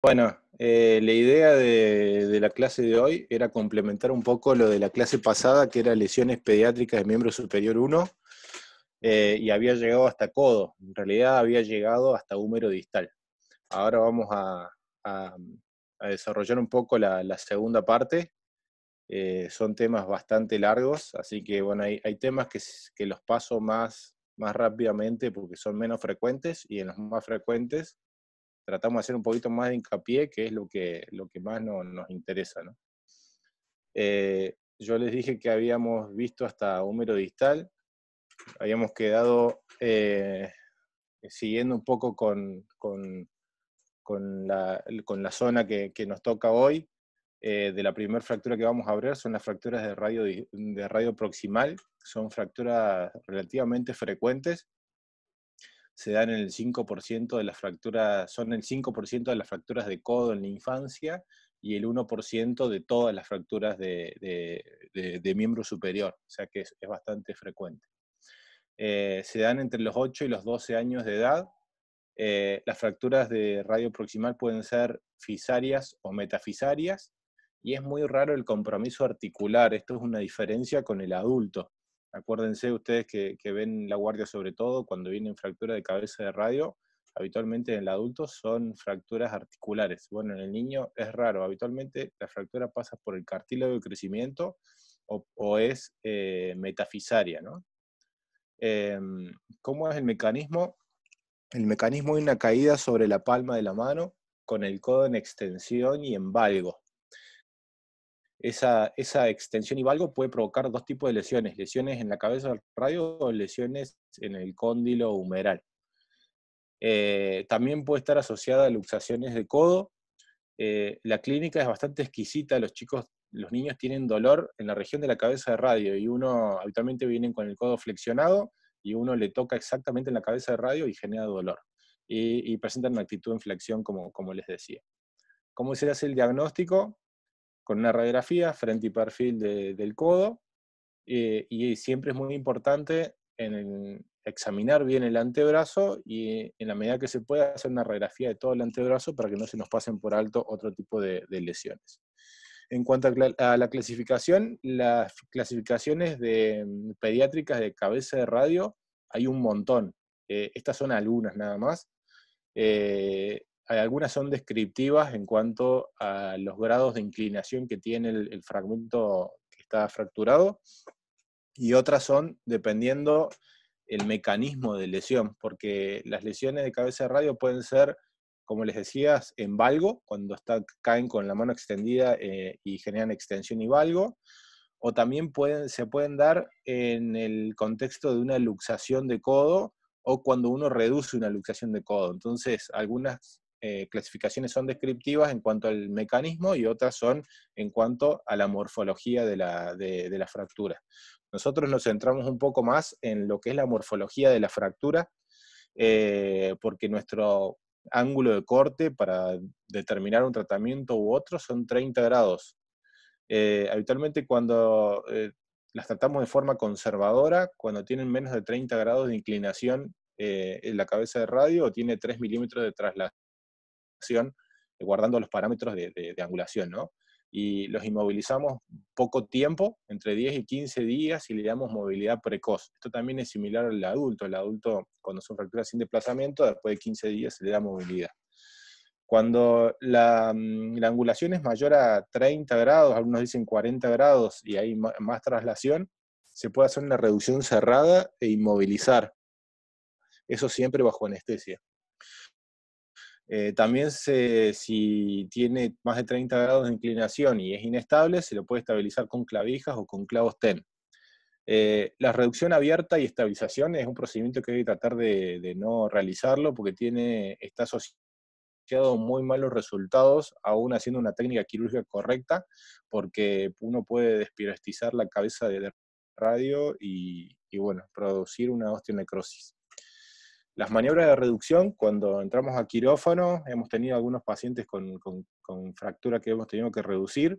Bueno, eh, la idea de, la clase de hoy era complementar un poco lo de la clase pasada, que era lesiones pediátricas de miembro superior 1, eh, y había llegado hasta codo, en realidad había llegado hasta húmero distal. Ahora vamos a, desarrollar un poco la, segunda parte. Eh, son temas bastante largos, así que bueno, hay, temas que, los paso más, más rápidamente porque son menos frecuentes y en los más frecuentes tratamos de hacer un poquito más de hincapié, que es lo que, lo que más nos interesa. ¿no? Eh, yo les dije que habíamos visto hasta húmero distal, habíamos quedado eh, siguiendo un poco con, con, con, la, con la, zona que, que, nos toca hoy. Eh, de la primera fractura que vamos a abrir son las fracturas de radio, de radio proximal, son fracturas relativamente frecuentes se dan en el 5% de las fracturas, son el 5% de las fracturas de codo en la infancia y el 1% de todas las fracturas de, miembro superior, o sea que es, bastante frecuente. Eh, se dan entre los 8 y los 12 años de edad. Eh, las fracturas de radio proximal pueden ser fisarias o metafisarias y es muy raro el compromiso articular. Esto es una diferencia con el adulto. Acuérdense ustedes que, ven la guardia sobre todo cuando vienen fracturas de cabeza de radio, habitualmente en el adulto son fracturas articulares. Bueno, en el niño es raro, habitualmente la fractura pasa por el cartílago de crecimiento o, es eh, metafisaria, ¿no? Em, ¿Cómo es el mecanismo? El mecanismo es una caída sobre la palma de la mano con el codo en extensión y en valgo esa, esa extensión y valgo puede provocar dos tipos de lesiones, lesiones en la cabeza de radio o lesiones en el cóndilo humeral. Eh, también puede estar asociada a luxaciones de codo. Eh, la clínica es bastante exquisita, los chicos, los niños tienen dolor en la región de la cabeza de radio y uno habitualmente vienen con el codo flexionado y uno le toca exactamente en la cabeza de radio y genera dolor. Y, presentan una actitud en flexión como, como les decía. ¿Cómo se hace el diagnóstico? con una radiografía, frente y perfil del codo, eh, y siempre es muy importante en examinar bien el antebrazo y en la medida que se pueda hacer una radiografía de todo el antebrazo para que no se nos pasen por alto otro tipo de, lesiones. En cuanto a, la clasificación, las clasificaciones de, mm, pediátricas de cabeza de radio hay un montón. Eh, estas son algunas nada más. Eh, algunas son descriptivas en cuanto a los grados de inclinación que tiene el, fragmento que está fracturado y otras son dependiendo el mecanismo de lesión, porque las lesiones de cabeza de radio pueden ser, como les decía, en valgo, cuando caen con la mano extendida eh, y generan extensión y valgo, o también se pueden dar en el contexto de una luxación de codo o cuando uno reduce una luxación de codo. Entonces, algunas eh, clasificaciones son descriptivas en cuanto al mecanismo y otras son en cuanto a la morfología de la, fractura. Nosotros nos centramos un poco más en lo que es la morfología de la fractura, eh, porque nuestro ángulo de corte para determinar un tratamiento u otro son 30 grados. Eh, habitualmente cuando las tratamos de forma conservadora, cuando tienen menos de 30 grados de inclinación en la cabeza de radio o tiene 3 milímetros de traslación eh, guardando los parámetros de, angulación, ¿no? y los inmovilizamos poco tiempo, entre 10 y 15 días, y le damos movilidad precoz. Esto también es similar al adulto. El adulto, cuando son fracturas sin desplazamiento, después de 15 días se le da movilidad. Cuando la, mm, la, angulación es mayor a 30 grados, algunos dicen 40 grados, y hay más traslación, se puede hacer una reducción cerrada e inmovilizar. Eso siempre bajo anestesia. Eh, también si tiene más de 30 grados de inclinación y es inestable, se lo puede estabilizar con clavijas o con clavos TEN. Eh, la reducción abierta y estabilización es un procedimiento que hay que tratar de, no realizarlo porque tiene, está asociado muy malos resultados, aún haciendo una técnica quirúrgica correcta, porque uno puede despirastizar la cabeza de radio y, y bueno, producir una osteonecrosis. Las maniobras de reducción, cuando entramos a quirófano, hemos tenido algunos pacientes con, con, fractura que hemos tenido que reducir.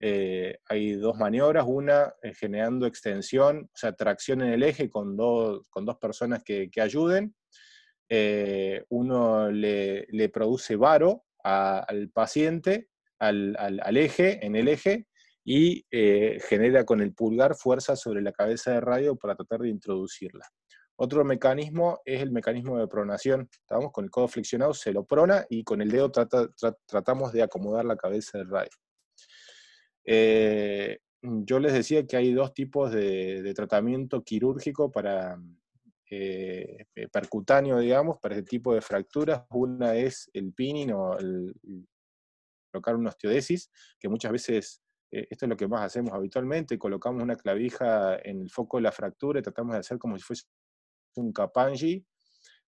Eh, hay dos maniobras, una eh, generando extensión, o sea, tracción en el eje con dos, con dos personas que, ayuden. Eh, uno le, produce varo al paciente, al, al, eje, en el eje, y genera con el pulgar fuerza sobre la cabeza de radio para tratar de introducirla. Otro mecanismo es el mecanismo de pronación. Estamos con el codo flexionado, se lo prona y con el dedo tratamos de acomodar la cabeza del radio. Eh, yo les decía que hay dos tipos de, tratamiento quirúrgico para eh, percutáneo, digamos, para este tipo de fracturas. Una es el pinning o colocar una osteodesis, que muchas veces eh, esto es lo que más hacemos habitualmente, colocamos una clavija en el foco de la fractura y tratamos de hacer como si fuese un capanji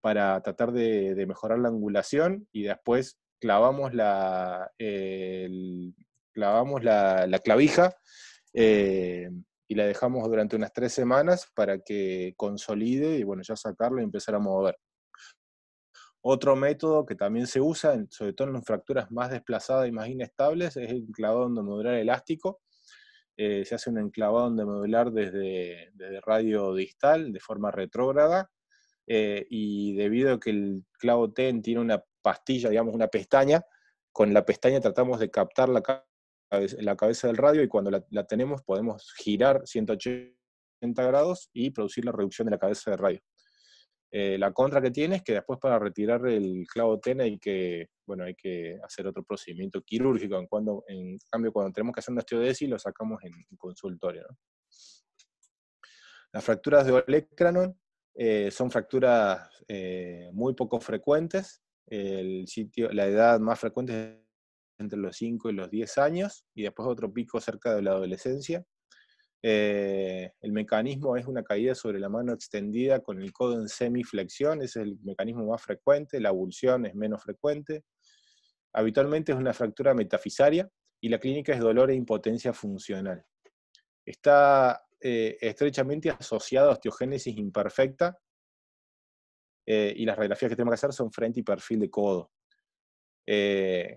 para tratar de, mejorar la angulación y después clavamos la, clavamos la, clavija eh, y la dejamos durante unas tres semanas para que consolide y bueno, ya sacarlo y empezar a mover. Otro método que también se usa, sobre todo en fracturas más desplazadas y más inestables, es el clavado endomodular elástico, eh, se hace un enclavado modular desde, desde radio distal de forma retrógrada eh, y debido a que el clavo TEN tiene una pastilla, digamos una pestaña, con la pestaña tratamos de captar la, cabeza, del radio y cuando la, tenemos podemos girar 180 grados y producir la reducción de la cabeza de radio. Eh, la contra que tiene es que después para retirar el clavo TEN hay que, bueno, hay que hacer otro procedimiento quirúrgico. En, cuando, en cambio, cuando tenemos que hacer una osteodesis, lo sacamos en, consultorio. Las fracturas de olecranon eh, son fracturas eh, muy poco frecuentes. El sitio, la edad más frecuente es entre los 5 y los 10 años, y después otro pico cerca de la adolescencia. Eh, el mecanismo es una caída sobre la mano extendida con el codo en semiflexión, ese es el mecanismo más frecuente, la abulsión es menos frecuente. Habitualmente es una fractura metafisaria y la clínica es dolor e impotencia funcional. Está eh, estrechamente asociado a osteogénesis imperfecta eh, y las radiografías que tenemos que hacer son frente y perfil de codo.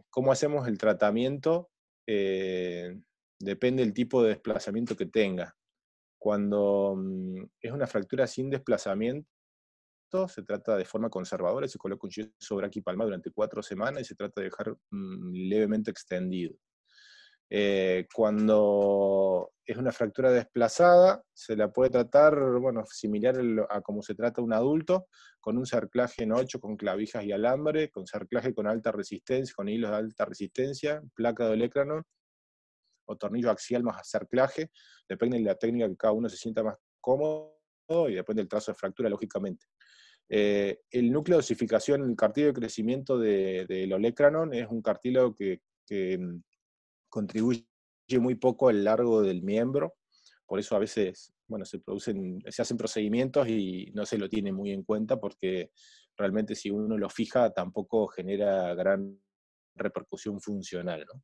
¿Cómo hacemos el tratamiento? depende del tipo de desplazamiento que tenga. Cuando mm, es una fractura sin desplazamiento, se trata de forma conservadora, se coloca un yeso palma durante cuatro semanas y se trata de dejar mm, levemente extendido. Eh, cuando es una fractura desplazada, se la puede tratar, bueno, similar a como se trata un adulto, con un cerclaje en 8, con clavijas y alambre, con cerclaje con alta resistencia, con hilos de alta resistencia, placa de olecranon o tornillo axial más acerclaje, depende de la técnica que cada uno se sienta más cómodo y depende del trazo de fractura, lógicamente. Eh, el núcleo de osificación, el cartílago de crecimiento del de, olecranon es un cartílago que, mm, contribuye muy poco al largo del miembro, por eso a veces bueno, se, producen, se hacen procedimientos y no se lo tiene muy en cuenta porque realmente si uno lo fija tampoco genera gran repercusión funcional. ¿no?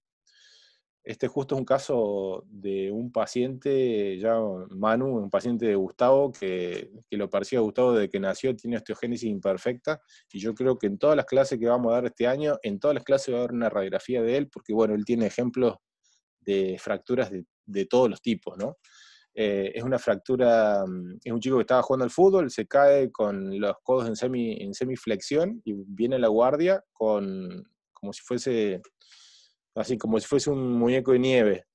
Este justo es un caso de un paciente, ya Manu, un paciente de Gustavo, que, lo parecía Gustavo desde que nació, tiene osteogénesis imperfecta, y yo creo que en todas las clases que vamos a dar este año, en todas las clases va a haber una radiografía de él, porque bueno, él tiene ejemplos de fracturas de, todos los tipos, ¿no? Eh, es una fractura, mm, es un chico que estaba jugando al fútbol, se cae con los codos en, semi, en semiflexión y viene a la guardia con, como si fuese así como si fuese un muñeco de nieve,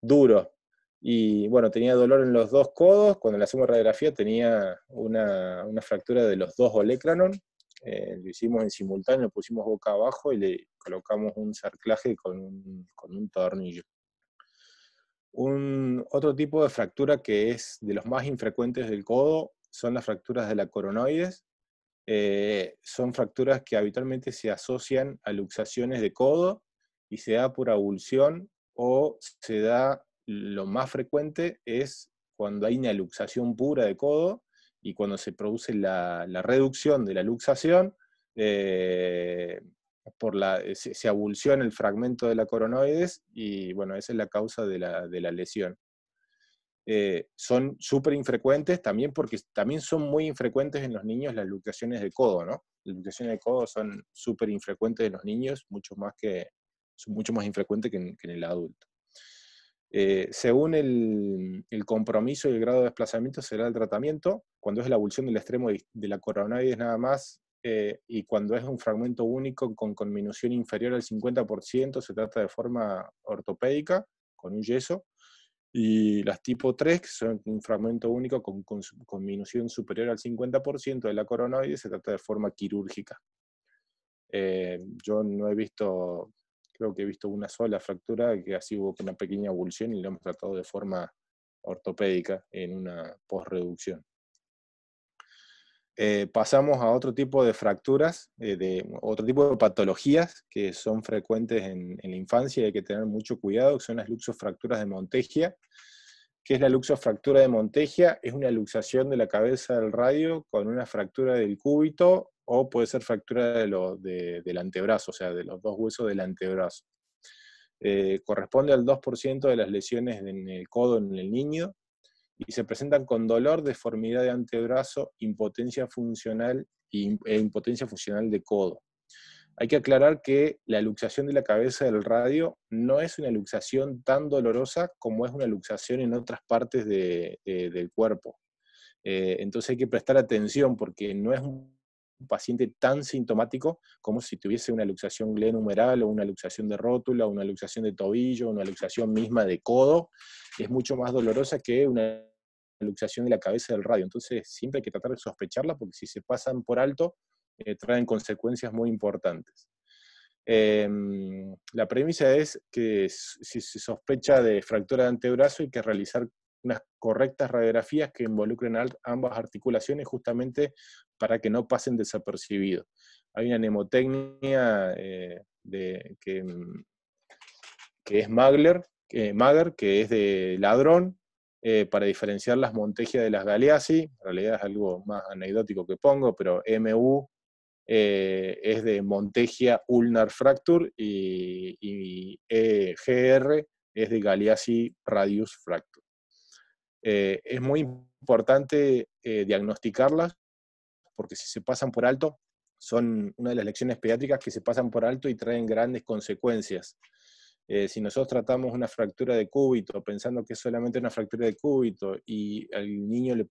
duro. Y bueno, tenía dolor en los dos codos, cuando le hacemos radiografía tenía una, fractura de los dos olecranon, eh, lo hicimos en simultáneo, pusimos boca abajo y le colocamos un cerclaje con un, tornillo. Un, otro tipo de fractura que es de los más infrecuentes del codo son las fracturas de la coronoides. Eh, son fracturas que habitualmente se asocian a luxaciones de codo y se da por avulsión o se da, lo más frecuente es cuando hay una luxación pura de codo y cuando se produce la, reducción de la luxación, eh, por la, eh, se, se, el fragmento de la coronoides y bueno, esa es la causa de la, lesión. Eh, son súper infrecuentes también porque también son muy infrecuentes en los niños las luxaciones de codo, ¿no? Las luxaciones de codo son súper infrecuentes en los niños, mucho más que, es mucho más infrecuente que en, el adulto. Eh, según el, compromiso y el grado de desplazamiento será el tratamiento. Cuando es la abulsión del extremo de la coronoides nada más eh, y cuando es un fragmento único con conminución inferior al 50%, se trata de forma ortopédica, con un yeso. Y las tipo 3, que son un fragmento único con, con superior al 50% de la coronoides, se trata de forma quirúrgica. Eh, yo no he visto creo que he visto una sola fractura que así hubo una pequeña abulsión y lo hemos tratado de forma ortopédica en una postreducción. Eh, pasamos a otro tipo de fracturas, eh, de otro tipo de patologías que son frecuentes en, la infancia y hay que tener mucho cuidado, que son las luxofracturas de Montegia. ¿Qué es la luxofractura de Montegia? Es una luxación de la cabeza del radio con una fractura del cúbito o puede ser fractura de lo, del antebrazo, o sea, de los dos huesos del antebrazo. Eh, corresponde al 2% de las lesiones en el codo en el niño y se presentan con dolor, deformidad de antebrazo, impotencia funcional e impotencia funcional de codo. Hay que aclarar que la luxación de la cabeza del radio no es una luxación tan dolorosa como es una luxación en otras partes del cuerpo. Eh, entonces hay que prestar atención porque no es un un paciente tan sintomático como si tuviese una luxación glenumeral o una luxación de rótula, una luxación de tobillo, una luxación misma de codo, es mucho más dolorosa que una luxación de la cabeza del radio. Entonces siempre hay que tratar de sospecharla porque si se pasan por alto eh, traen consecuencias muy importantes. Em, la premisa es que si se sospecha de fractura de antebrazo hay que realizar unas correctas radiografías que involucren ambas articulaciones justamente para que no pasen desapercibidos. Hay una nemotecnia eh, mm, que, es Magler, eh, Mager, que es de ladrón, eh, para diferenciar las Montegia de las galeasi, en realidad es algo más anecdótico que pongo, pero MU es de Montegia Ulnar Fracture y, EGR es de galeasi Radius Fracture. Eh, es muy importante eh, diagnosticarlas porque si se pasan por alto, son una de las lecciones pediátricas que se pasan por alto y traen grandes consecuencias. Eh, si nosotros tratamos una fractura de cúbito pensando que es solamente una fractura de cúbito y al niño le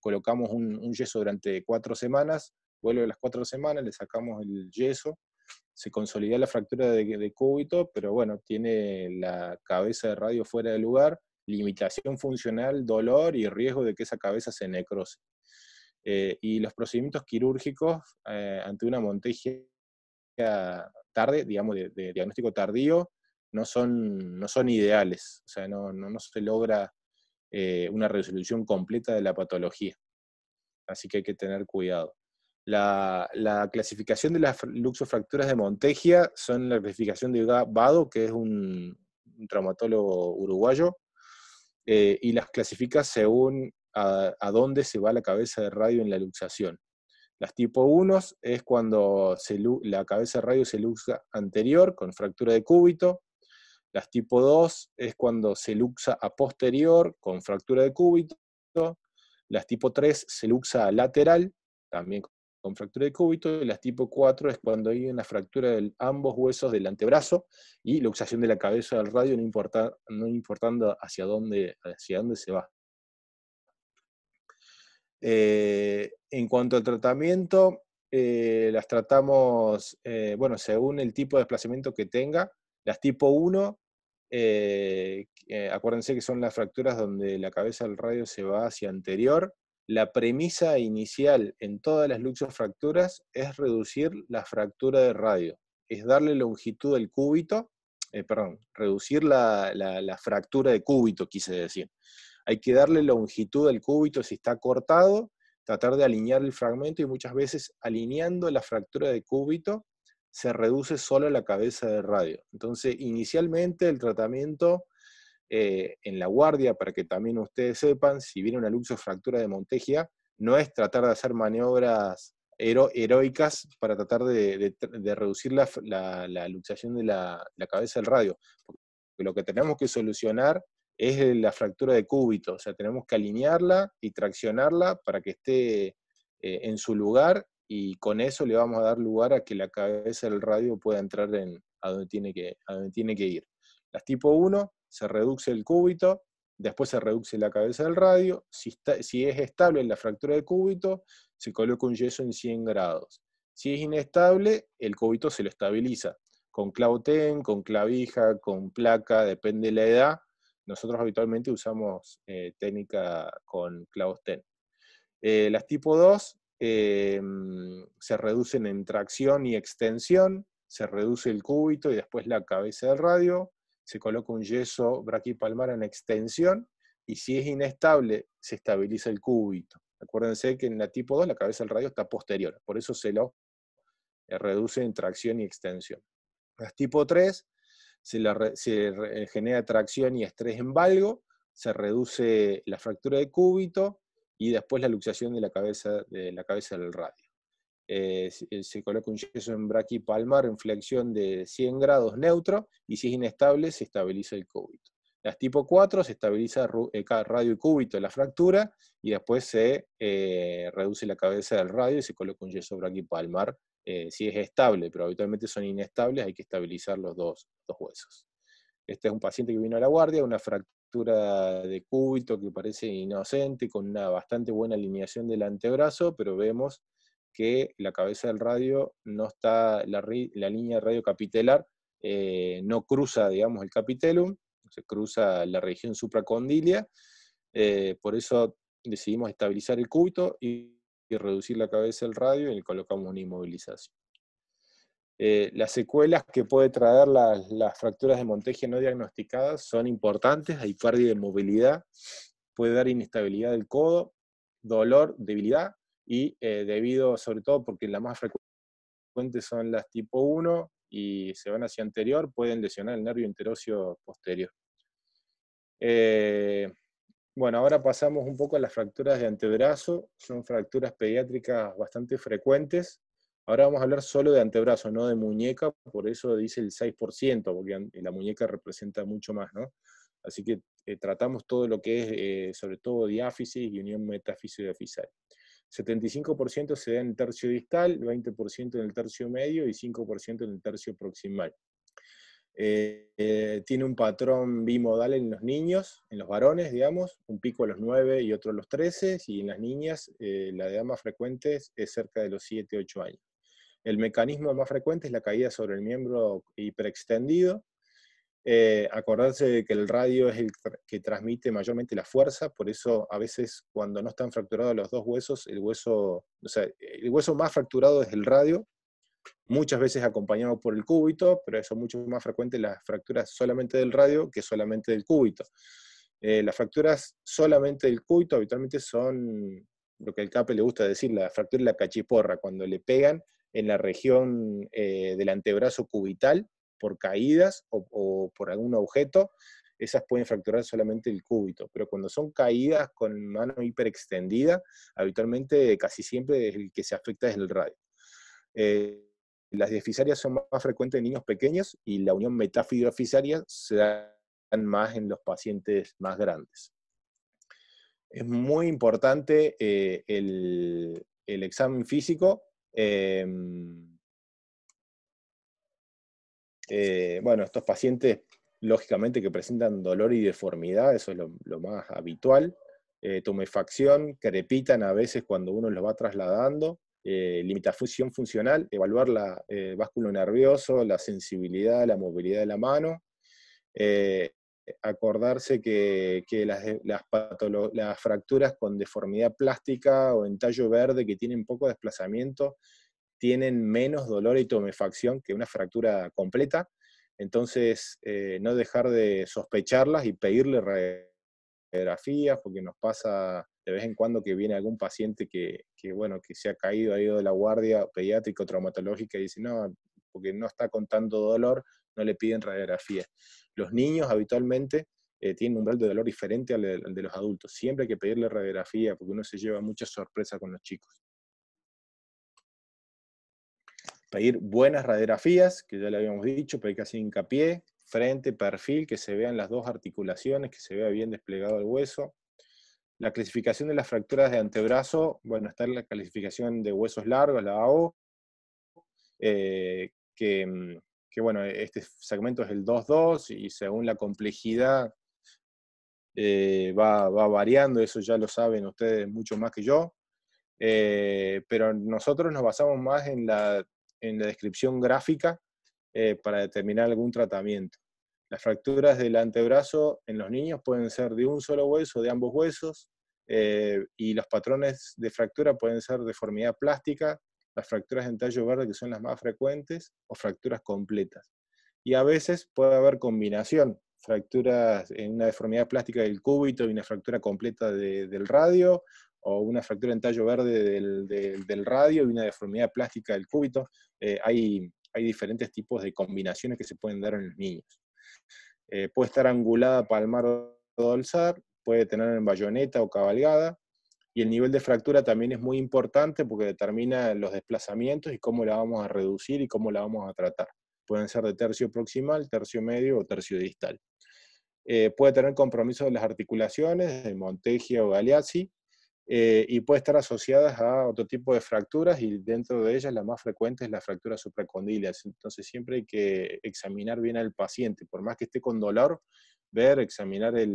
colocamos un, yeso durante cuatro semanas, vuelve a las cuatro semanas, le sacamos el yeso, se consolida la fractura de, de cúbito, pero bueno, tiene la cabeza de radio fuera de lugar limitación funcional, dolor y riesgo de que esa cabeza se necrose. Eh, y los procedimientos quirúrgicos eh, ante una montegia tarde, digamos, de, diagnóstico tardío, no son, no son ideales, o sea, no, no, se logra eh, una resolución completa de la patología. Así que hay que tener cuidado. La, clasificación de las luxofracturas de Montegia son la clasificación de Vado, que es un traumatólogo uruguayo, eh, y las clasifica según a, dónde se va la cabeza de radio en la luxación. Las tipo 1 es cuando la cabeza de radio se luxa anterior con fractura de cúbito. Las tipo 2 es cuando se luxa a posterior con fractura de cúbito. Las tipo 3 se luxa lateral, también con fractura de cúbito, y las tipo 4 es cuando hay una fractura de ambos huesos del antebrazo y luxación de la cabeza del radio, no, importa, no importando hacia dónde, hacia dónde se va. Eh, en cuanto al tratamiento, eh, las tratamos, eh, bueno, según el tipo de desplazamiento que tenga. Las tipo 1, acuérdense que son las fracturas donde la cabeza del radio se va hacia anterior, la premisa inicial en todas las luxofracturas es reducir la fractura de radio, es darle longitud del cúbito, eh, perdón, reducir la, la, fractura de cúbito, quise decir. Hay que darle longitud al cúbito si está cortado, tratar de alinear el fragmento y muchas veces alineando la fractura de cúbito se reduce solo la cabeza de radio. Entonces, inicialmente el tratamiento eh, en La Guardia, para que también ustedes sepan, si viene una luxofractura de Montegia, no es tratar de hacer maniobras heroicas para tratar de, reducir la, luxación de la, cabeza del radio. lo que tenemos que solucionar es la fractura de cúbito, o sea, tenemos que alinearla y traccionarla para que esté eh, en su lugar y con eso le vamos a dar lugar a que la cabeza del radio pueda entrar en, donde tiene que, a donde tiene que ir. Las tipo 1 se reduce el cúbito, después se reduce la cabeza del radio, si, es estable la fractura del cúbito, se coloca un yeso en 100 grados. Si es inestable, el cúbito se lo estabiliza, con clavotén, con clavija, con placa, depende de la edad. Nosotros habitualmente usamos eh, técnica con clavotén. Eh, las tipo 2 em, se reducen en tracción y extensión, se reduce el cúbito y después la cabeza del radio, se coloca un yeso brachipalmar en extensión y si es inestable, se estabiliza el cúbito. Acuérdense que en la tipo 2 la cabeza del radio está posterior, por eso se lo eh, reduce en tracción y extensión. Las tipo 3 se, eh, genera tracción y estrés en valgo, se reduce la fractura de cúbito y después la luxación de la cabeza, de la cabeza del radio. Eh, eh, se coloca un yeso en palmar en flexión de 100 grados neutro y si es inestable se estabiliza el cúbito. Las tipo 4 se estabiliza eh, radio y cúbito de la fractura y después se reduce la cabeza del radio y se coloca un yeso braquipalmar palmar si es estable, pero habitualmente son inestables, hay que estabilizar los dos, dos huesos. Este es un paciente que vino a la guardia, una fractura de cúbito que parece inocente, con una bastante buena alineación del antebrazo, pero vemos que la cabeza del radio no está, la, línea de radio capitelar eh, no cruza, digamos, el capitelum, se cruza la región supracondilia, eh, por eso decidimos estabilizar el cúbito y, reducir la cabeza del radio y le colocamos una inmovilización. Eh, las secuelas que puede traer las, fracturas de monteje no diagnosticadas son importantes, hay pérdida de movilidad, puede dar inestabilidad del codo, dolor, debilidad, y eh, debido sobre todo porque las más frecuentes son las tipo 1 y se van hacia anterior, pueden lesionar el nervio interóseo posterior. Eh, bueno, ahora pasamos un poco a las fracturas de antebrazo, son fracturas pediátricas bastante frecuentes. Ahora vamos a hablar solo de antebrazo, no de muñeca, por eso dice el 6%, porque la muñeca representa mucho más, ¿no? Así que eh, tratamos todo lo que es, sobre todo, diáfisis y unión metafisio diafisaria 75% se da en el tercio distal, 20% en el tercio medio y 5% en el tercio proximal. Eh, tiene un patrón bimodal en los niños, en los varones, digamos, un pico a los 9 y otro a los 13, y en las niñas eh, la edad más frecuente es cerca de los 7, 8 años. El mecanismo más frecuente es la caída sobre el miembro hiperextendido, eh, acordarse de que el radio es el que transmite mayormente la fuerza, por eso a veces cuando no están fracturados los dos huesos, el hueso, sea, el hueso más fracturado es el radio, muchas veces acompañado por el cúbito, pero eso es mucho más frecuente las fracturas solamente del radio que solamente del cúbito. Eh, las fracturas solamente del cúbito habitualmente son lo que el CAPE le gusta decir, la fractura de la cachiporra, cuando le pegan en la región eh, del antebrazo cubital, por caídas o, por algún objeto, esas pueden fracturar solamente el cúbito, pero cuando son caídas con mano hiperextendida, habitualmente casi siempre el que se afecta es el radio. Eh, las disfisarias son más frecuentes en niños pequeños y la unión metáfidrofisaria se dan más en los pacientes más grandes. Es muy importante eh, el, examen físico. Em, eh, bueno, estos pacientes, lógicamente, que presentan dolor y deformidad, eso es lo, más habitual. Eh, tumefacción, crepitan a veces cuando uno los va trasladando. Eh, limitación funcional, evaluar la básculo eh, nervioso, la sensibilidad, la movilidad de la mano, acordarse que, las, las, las, fracturas con deformidad plástica o en tallo verde que tienen poco desplazamiento tienen menos dolor y tumefacción que una fractura completa. Entonces, eh, no dejar de sospecharlas y pedirle radiografías, porque nos pasa de vez en cuando que viene algún paciente que, bueno, que se ha caído, ha ido de la guardia pediátrica o traumatológica y dice, no, porque no está contando dolor, no le piden radiografía. Los niños habitualmente eh, tienen un umbral de dolor diferente al de, al de los adultos. Siempre hay que pedirle radiografía porque uno se lleva muchas sorpresas con los chicos pedir buenas radiografías, que ya le habíamos dicho, pero casi hincapié, frente, perfil, que se vean las dos articulaciones, que se vea bien desplegado el hueso. La clasificación de las fracturas de antebrazo, bueno, está en la clasificación de huesos largos, la AO, eh, mm, que, bueno, este segmento es el 2-2 y según la complejidad eh, va, variando, eso ya lo saben ustedes mucho más que yo. Eh, pero nosotros nos basamos más en la en la descripción gráfica eh, para determinar algún tratamiento. Las fracturas del antebrazo en los niños pueden ser de un solo hueso, o de ambos huesos, eh, y los patrones de fractura pueden ser deformidad plástica, las fracturas en tallo verde que son las más frecuentes, o fracturas completas. Y a veces puede haber combinación, fracturas en una deformidad plástica del cúbito y una fractura completa del radio, o una fractura en tallo verde del, radio y una deformidad plástica del cúbito. Eh, hay, hay, diferentes tipos de combinaciones que se pueden dar en los niños. Eh, puede estar angulada, palmar o dolzar, puede tener en bayoneta o cabalgada, y el nivel de fractura también es muy importante porque determina los desplazamientos y cómo la vamos a reducir y cómo la vamos a tratar. Pueden ser de tercio proximal, tercio medio o tercio distal. Eh, puede tener compromiso de las articulaciones, de Montegia o Galeazzi, eh, y puede estar asociadas a otro tipo de fracturas y dentro de ellas la más frecuente es la fractura supracondílea. Entonces siempre hay que examinar bien al paciente, por más que esté con dolor, ver, examinar el,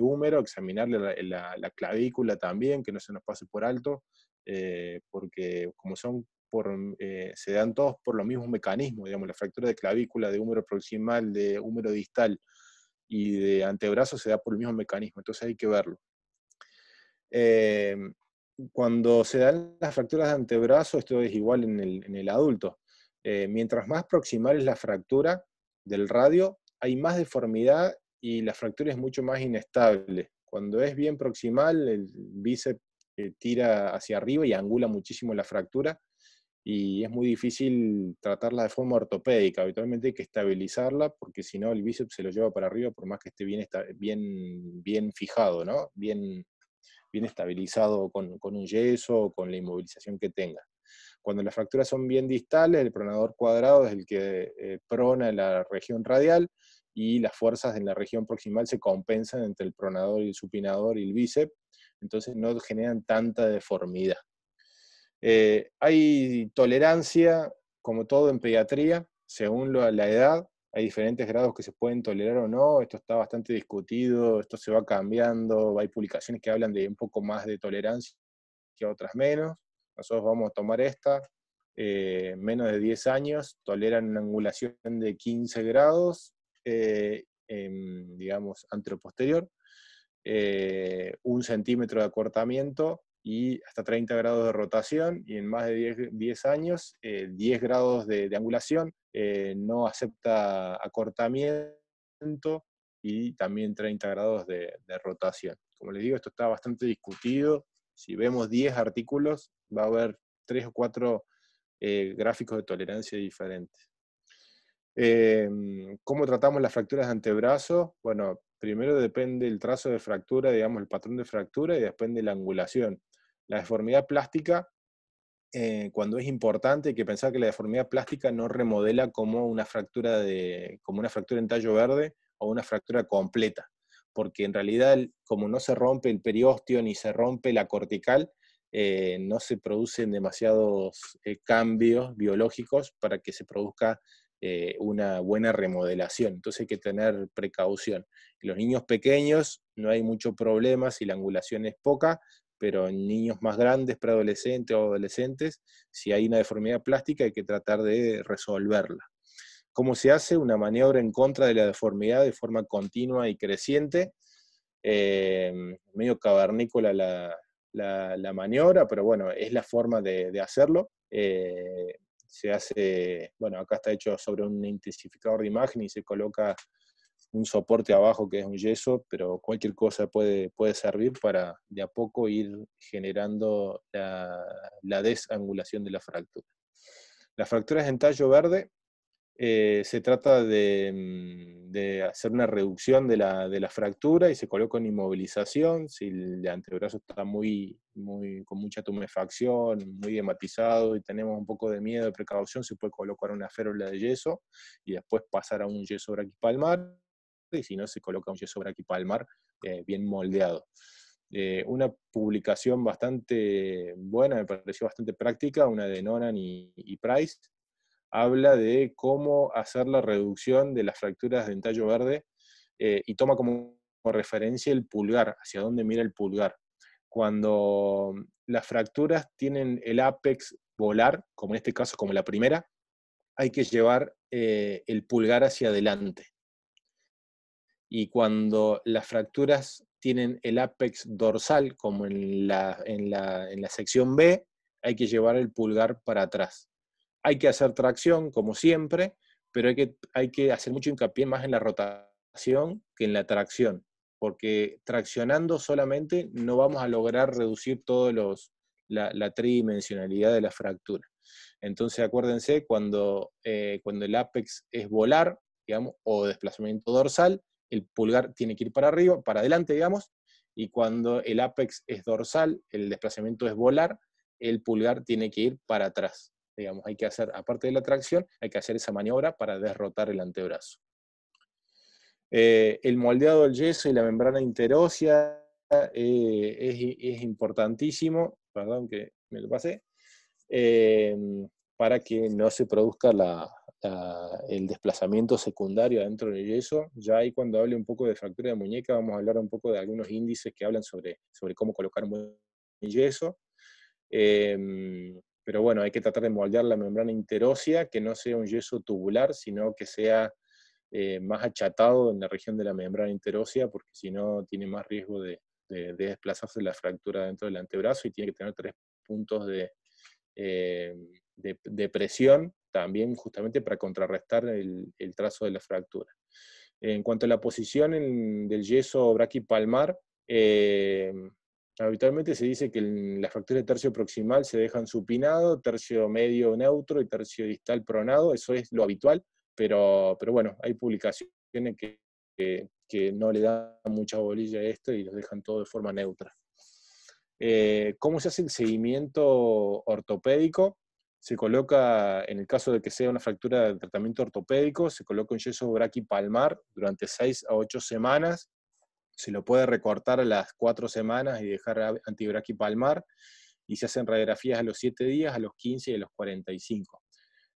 húmero, examinar la, clavícula también, que no se nos pase por alto, eh, porque como son por, eh, se dan todos por los mismos mecanismos, digamos, la fractura de clavícula, de húmero proximal, de húmero distal y de antebrazo se da por el mismo mecanismo, entonces hay que verlo. Em, cuando se dan las fracturas de antebrazo, esto es igual en el, adulto. Eh, mientras más proximal es la fractura del radio, hay más deformidad y la fractura es mucho más inestable. Cuando es bien proximal, el bíceps eh, tira hacia arriba y angula muchísimo la fractura y es muy difícil tratarla de forma ortopédica. Habitualmente hay que estabilizarla porque si no el bíceps se lo lleva para arriba por más que esté bien, bien, bien fijado, ¿no? bien bien estabilizado con, un yeso o con la inmovilización que tenga. Cuando las fracturas son bien distales, el pronador cuadrado es el que eh, prona la región radial y las fuerzas en la región proximal se compensan entre el pronador y el supinador y el bíceps, entonces no generan tanta deformidad. Eh, hay tolerancia, como todo en pediatría, según la edad, hay diferentes grados que se pueden tolerar o no, esto está bastante discutido, esto se va cambiando, hay publicaciones que hablan de un poco más de tolerancia que otras menos, nosotros vamos a tomar esta, eh, menos de 10 años toleran una angulación de 15 grados, digamos, eh, en, digamos, anteroposterior, eh, un centímetro de acortamiento y hasta 30 grados de rotación y en más de 10, años 10 eh, grados de, angulación, eh, no acepta acortamiento y también 30 grados de, rotación. Como les digo, esto está bastante discutido. Si vemos 10 artículos, va a haber 3 o 4 eh, gráficos de tolerancia diferentes. Em, ¿Cómo tratamos las fracturas de antebrazo? Bueno, primero depende el trazo de fractura, digamos, el patrón de fractura y después de la angulación. La deformidad plástica, eh, cuando es importante, hay que pensar que la deformidad plástica no remodela como una fractura, de, como una fractura en tallo verde o una fractura completa, porque en realidad como no se rompe el periósteo ni se rompe la cortical, eh, no se producen demasiados eh, cambios biológicos para que se produzca una buena remodelación. Entonces hay que tener precaución. los niños pequeños no hay mucho problema si la angulación es poca, pero en niños más grandes, preadolescentes o adolescentes, si hay una deformidad plástica hay que tratar de resolverla. ¿Cómo se hace? Una maniobra en contra de la deformidad de forma continua y creciente. Eh, medio cavernícola la, maniobra, pero bueno, es la forma de, hacerlo. Eh, se hace, bueno, acá está hecho sobre un intensificador de imagen y se coloca un soporte abajo que es un yeso, pero cualquier cosa puede, puede servir para de a poco ir generando la, desangulación de la fractura. Las fracturas en tallo verde eh, se trata mm, de, hacer una reducción de la, fractura y se coloca en inmovilización. Si el antebrazo está muy, muy, con mucha tumefacción, muy hematizado y tenemos un poco de miedo, de precaución, se puede colocar una férula de yeso y después pasar a un yeso braquipalmar y si no se coloca un yeso el eh, bien moldeado. Eh, una publicación bastante buena, me pareció bastante práctica, una de Nonan y, Price, habla de cómo hacer la reducción de las fracturas de entallo verde eh, y toma como, referencia el pulgar, hacia dónde mira el pulgar. Cuando mm, las fracturas tienen el apex volar, como en este caso, como la primera, hay que llevar eh, el pulgar hacia adelante y cuando las fracturas tienen el apex dorsal, como en la, sección B, hay que llevar el pulgar para atrás. Hay que hacer tracción, como siempre, pero hay que, hay que hacer mucho hincapié más en la rotación que en la tracción, porque traccionando solamente no vamos a lograr reducir todos la, tridimensionalidad de la fractura. Entonces acuérdense, cuando, eh, cuando el apex es volar, o desplazamiento dorsal, el pulgar tiene que ir para arriba, para adelante, digamos, y cuando el apex es dorsal, el desplazamiento es volar, el pulgar tiene que ir para atrás. Digamos, hay que hacer, aparte de la tracción, hay que hacer esa maniobra para derrotar el antebrazo. Eh, el moldeado del yeso y la membrana interósea eh, es, importantísimo, perdón que me lo pasé, eh, para que no se produzca la, el desplazamiento secundario dentro del yeso. Ya ahí cuando hable un poco de fractura de muñeca vamos a hablar un poco de algunos índices que hablan sobre, sobre cómo colocar un yeso. Em, pero bueno, hay que tratar de moldear la membrana interósea, que no sea un yeso tubular, sino que sea eh, más achatado en la región de la membrana interósea, porque si no tiene más riesgo de, desplazarse la fractura dentro del antebrazo y tiene que tener tres puntos de, em, de presión también justamente para contrarrestar el, trazo de la fractura. En cuanto a la posición del yeso braquipalmar, eh, habitualmente se dice que las fracturas de tercio proximal se dejan supinado, tercio medio neutro y tercio distal pronado, eso es lo habitual, pero, bueno, hay publicaciones que, que, no le dan mucha bolilla a esto y los dejan todo de forma neutra. Eh, ¿Cómo se hace el seguimiento ortopédico? se coloca, en el caso de que sea una fractura de tratamiento ortopédico, se coloca un yeso braquipalmar durante 6 a 8 semanas, se lo puede recortar a las 4 semanas y dejar palmar y se hacen radiografías a los 7 días, a los 15 y a los 45.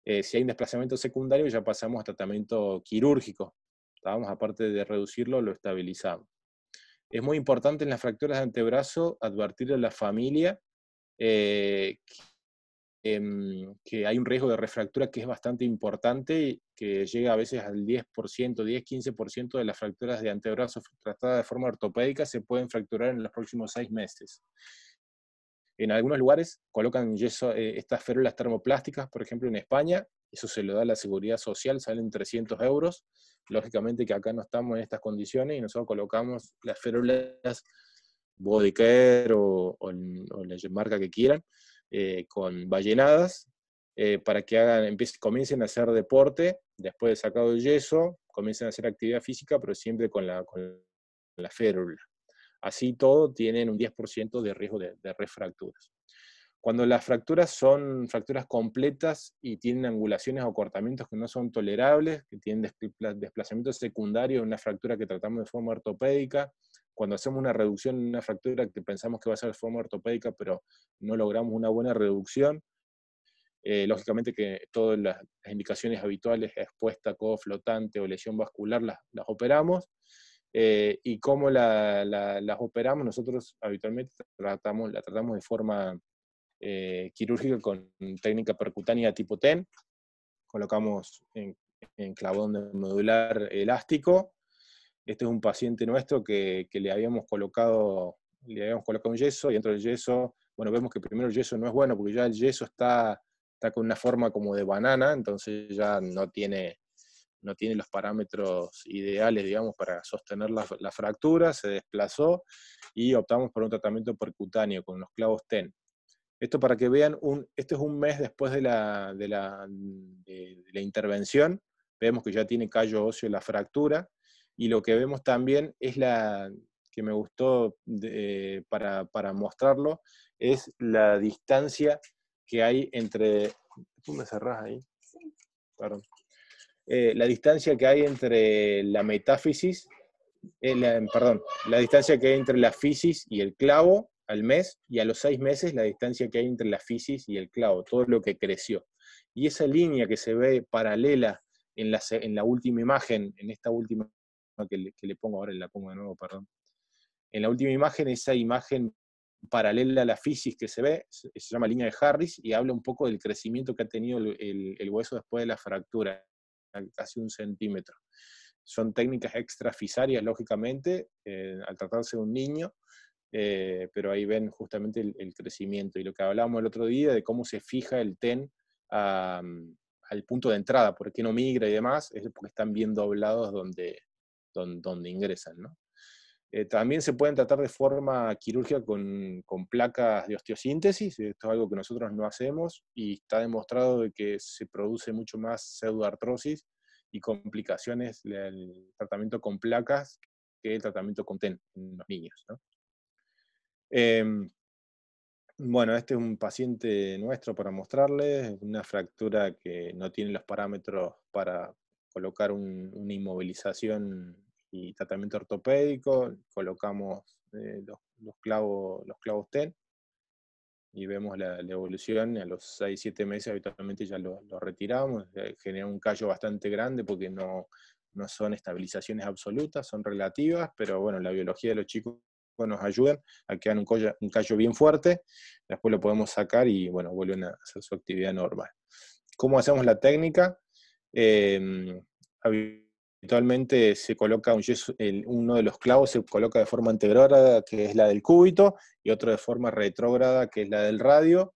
Eh, si hay un desplazamiento secundario, ya pasamos a tratamiento quirúrgico. estábamos aparte de reducirlo, lo estabilizamos. Es muy importante en las fracturas de antebrazo advertir a la familia eh, Em, que hay un riesgo de refractura que es bastante importante, que llega a veces al 10%, 10-15% de las fracturas de antebrazo tratadas de forma ortopédica se pueden fracturar en los próximos seis meses. En algunos lugares colocan eh, estas férulas termoplásticas, por ejemplo en España, eso se lo da a la seguridad social, salen 300 euros. Lógicamente que acá no estamos en estas condiciones y nosotros colocamos las férulas Bodycare o la marca que quieran, eh, con ballenadas eh, para que hagan, empiecen, comiencen a hacer deporte, después de sacado el yeso, comiencen a hacer actividad física, pero siempre con la, férula. Así todo tienen un 10% de riesgo de, de refracturas. Cuando las fracturas son fracturas completas y tienen angulaciones o cortamientos que no son tolerables, que tienen desplazamientos secundarios, una fractura que tratamos de forma ortopédica, cuando hacemos una reducción en una fractura que pensamos que va a ser de forma ortopédica, pero no logramos una buena reducción, eh, lógicamente que todas las, indicaciones habituales, expuesta, codo flotante o lesión vascular, las, operamos. Eh, y cómo las operamos, nosotros habitualmente tratamos, la tratamos de forma eh, quirúrgica con técnica percutánea tipo TEN. Colocamos en, en clavón de modular elástico este es un paciente nuestro que, le, habíamos colocado, le habíamos un yeso y dentro del yeso, bueno, vemos que primero el yeso no es bueno porque ya el yeso está, está con una forma como de banana, entonces ya no tiene, no tiene los parámetros ideales, digamos, para sostener la, fractura, se desplazó y optamos por un tratamiento percutáneo con los clavos TEN. Esto para que vean, un, esto es un mes después de la, de la, la intervención, vemos que ya tiene callo óseo la fractura, y lo que vemos también es la, que me gustó eh, para, mostrarlo, es la distancia que hay entre... ¿Tú me ahí? Perdón. Eh, la distancia que hay entre la metáfisis, eh, perdón, la distancia que hay entre la fisis y el clavo al mes, y a los seis meses la distancia que hay entre la fisis y el clavo, todo lo que creció. Y esa línea que se ve paralela en la, en la última imagen, en esta última que le, pongo ahora, la pongo de nuevo, perdón. En la última imagen, esa imagen paralela a la fisis que se ve, se llama línea de Harris y habla un poco del crecimiento que ha tenido el, hueso después de la fractura, casi un centímetro. Son técnicas extrafisarias, lógicamente, eh, al tratarse de un niño, eh, pero ahí ven justamente el, crecimiento y lo que hablábamos el otro día de cómo se fija el TEN al punto de entrada, por qué no migra y demás, es porque están bien doblados donde, donde, ingresan. Eh, también se pueden tratar de forma quirúrgica con, placas de osteosíntesis, esto es algo que nosotros no hacemos y está demostrado de que se produce mucho más pseudoartrosis y complicaciones del tratamiento con placas que el tratamiento con TEN en los niños. Em, bueno, este es un paciente nuestro para mostrarles, una fractura que no tiene los parámetros para colocar una inmovilización y tratamiento ortopédico, colocamos eh, los, clavos, los clavos TEN y vemos la, evolución, a los 6-7 meses habitualmente ya lo retiramos, eh, genera un callo bastante grande porque no, no son estabilizaciones absolutas, son relativas, pero bueno, la biología de los chicos nos ayuda a que hagan un, callo bien fuerte, después lo podemos sacar y bueno, vuelven a hacer su actividad normal. ¿Cómo hacemos la técnica? Em, Había habitualmente se coloca uno de los clavos se coloca de forma anterógrada, que es la del cúbito, y otro de forma retrógrada, que es la del radio.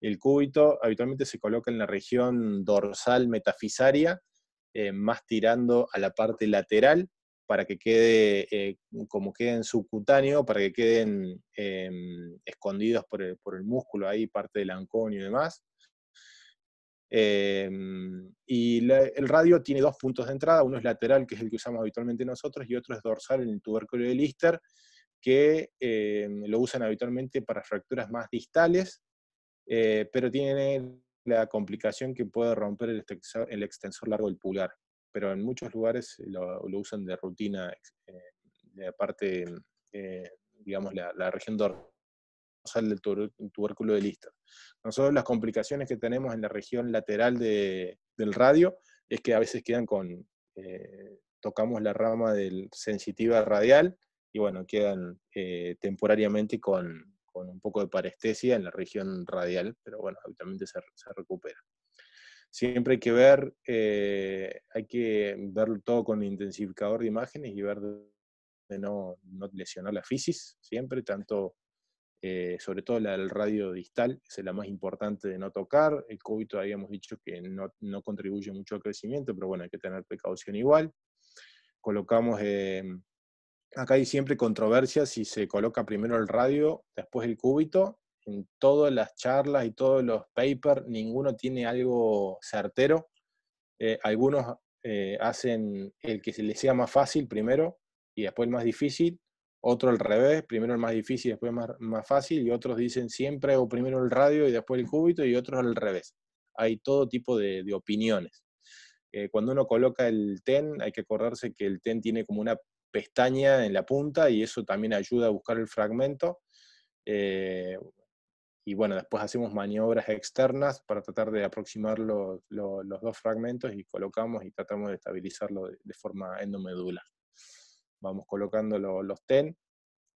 El cúbito habitualmente se coloca en la región dorsal metafisaria, eh, más tirando a la parte lateral, para que quede eh, como quede en subcutáneo, para que queden em, escondidos por el, por el, músculo ahí, parte del anconio y demás. Em, y el radio tiene dos puntos de entrada, uno es lateral, que es el que usamos habitualmente nosotros, y otro es dorsal, en el tubérculo de Lister, que em, lo usan habitualmente para fracturas más distales, eh, pero tiene la complicación que puede romper el extensor, el extensor, largo del pulgar. Pero en muchos lugares lo, usan de rutina, eh, de parte, eh, digamos, la, la región dorsal sale el tubérculo de Lister. Nosotros las complicaciones que tenemos en la región lateral del radio es que a veces quedan con, eh, tocamos la rama del sensitiva radial y bueno, quedan eh, temporariamente con, con, un poco de parestesia en la región radial, pero bueno, habitualmente se, se recupera. Siempre hay que ver, eh, hay que verlo todo con intensificador de imágenes y ver de no, no lesionar la fisis, siempre, tanto eh, sobre todo la del radio distal, es la más importante de no tocar. El cúbito habíamos dicho que no, contribuye mucho al crecimiento, pero bueno, hay que tener precaución igual. Colocamos, em, acá hay siempre controversia si se coloca primero el radio, después el cúbito. En todas las charlas y todos los papers, ninguno tiene algo certero. Eh, algunos eh, hacen el que se les sea más fácil primero y después el más difícil otro al revés, primero el más difícil, después más, más fácil, y otros dicen siempre o primero el radio y después el cúbito, y otros al revés. Hay todo tipo de, de opiniones. Eh, cuando uno coloca el TEN, hay que acordarse que el TEN tiene como una pestaña en la punta y eso también ayuda a buscar el fragmento. Eh, y bueno, después hacemos maniobras externas para tratar de aproximar los, los, dos fragmentos y colocamos y tratamos de estabilizarlo de, de forma endomedular vamos colocando los TEN,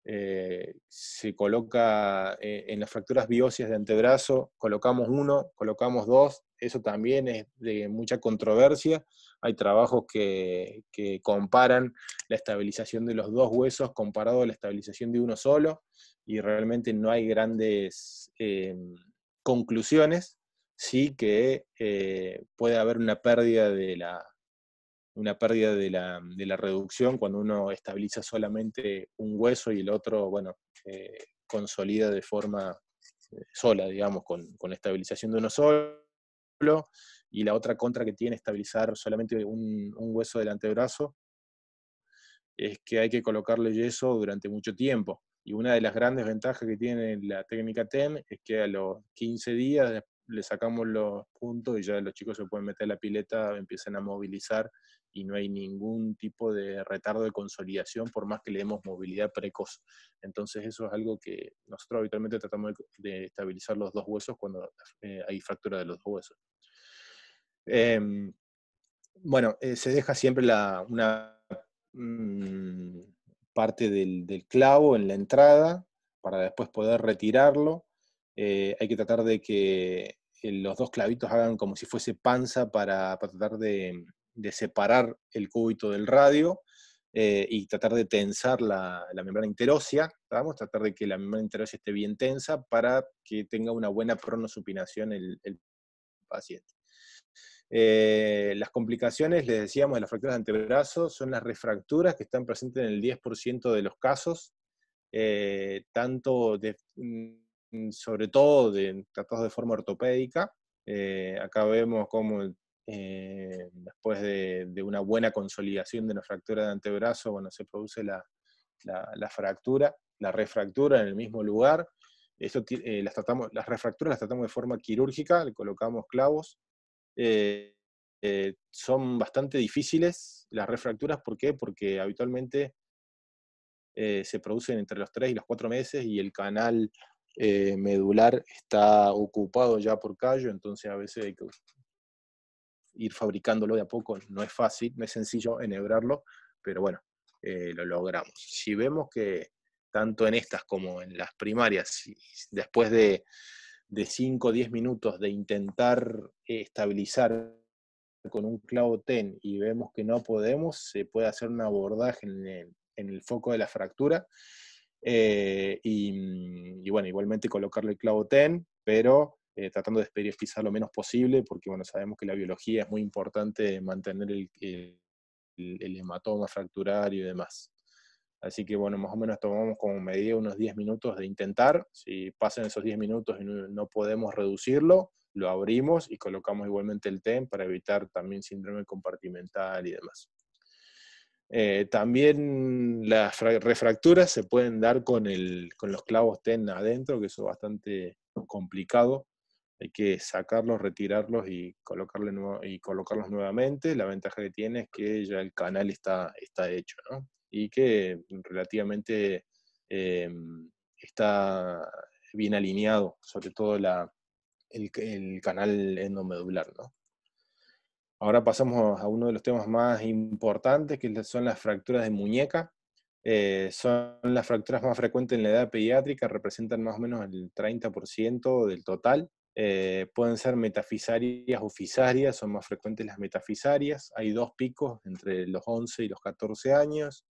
eh, se coloca eh, en las fracturas bióseas de antebrazo, colocamos uno, colocamos dos, eso también es de mucha controversia. Hay trabajos que, comparan la estabilización de los dos huesos comparado a la estabilización de uno solo y realmente no hay grandes eh, conclusiones, sí que puede haber una pérdida de la, una pérdida de la, reducción cuando uno estabiliza solamente un hueso y el otro, bueno, eh, consolida de forma eh, sola, digamos, con, con, estabilización de uno solo, y la otra contra que tiene estabilizar solamente un, hueso del antebrazo es que hay que colocarle yeso durante mucho tiempo. Y una de las grandes ventajas que tiene la técnica TEM es que a los 15 días le sacamos los puntos y ya los chicos se pueden meter a la pileta, empiezan a movilizar y no hay ningún tipo de retardo de consolidación por más que le demos movilidad precoz. Entonces eso es algo que nosotros habitualmente tratamos de estabilizar los dos huesos cuando eh, hay fractura de los dos huesos. Em, bueno, eh, se deja siempre la, una mm, parte del, clavo en la entrada para después poder retirarlo. Eh, hay que tratar de que los dos clavitos hagan como si fuese panza para tratar de de separar el cúbito del radio eh, y tratar de tensar la, membrana interósea, vamos, tratar de que la membrana interósea esté bien tensa para que tenga una buena pronosupinación el, el paciente. Eh, las complicaciones, les decíamos, de las fracturas de antebrazo son las refracturas que están presentes en el 10% de los casos, eh, tanto mm, sobre todo tratados de forma ortopédica. acá vemos cómo eh, después de, una buena consolidación de la fractura de antebrazo, bueno, se produce la, fractura, la refractura en el mismo lugar. Eh, las, tratamos, las refracturas las tratamos de forma quirúrgica, le colocamos clavos. Eh, son bastante difíciles las refracturas, ¿por qué? Porque habitualmente se producen entre los 3 y los 4 meses y el canal medular está ocupado ya por callo, entonces a veces hay que ir fabricándolo de a poco. No es fácil, no es sencillo enhebrarlo, pero bueno, eh, lo logramos. Si vemos que tanto en estas como en las primarias, después de, 5 o 10 minutos de intentar estabilizar con un clavo ten y vemos que no podemos, se puede hacer un abordaje en el, foco de la fractura. Eh, y, bueno, igualmente colocarle el clavo ten, pero eh, tratando de desperiodizar lo menos posible, porque bueno, sabemos que la biología es muy importante mantener el, hematoma fracturario y demás. Así que bueno, más o menos tomamos como medida unos 10 minutos de intentar. Si pasan esos 10 minutos y no, podemos reducirlo, lo abrimos y colocamos igualmente el TEN para evitar también síndrome compartimental y demás. Eh, también las refracturas se pueden dar con, con los clavos TEN adentro, que eso es bastante complicado hay que sacarlos, retirarlos y, colocarlos nuevamente. La ventaja que tiene es que ya el canal está, está hecho, Y que relativamente em, está bien alineado, sobre todo el, canal endomedular, ¿no? Ahora pasamos a uno de los temas más importantes, que son las fracturas de muñeca. Eh, son las fracturas más frecuentes en la edad pediátrica, representan más o menos el 30% del total. Eh, pueden ser metafisarias o fisarias, son más frecuentes las metafisarias. Hay dos picos entre los 11 y los 14 años.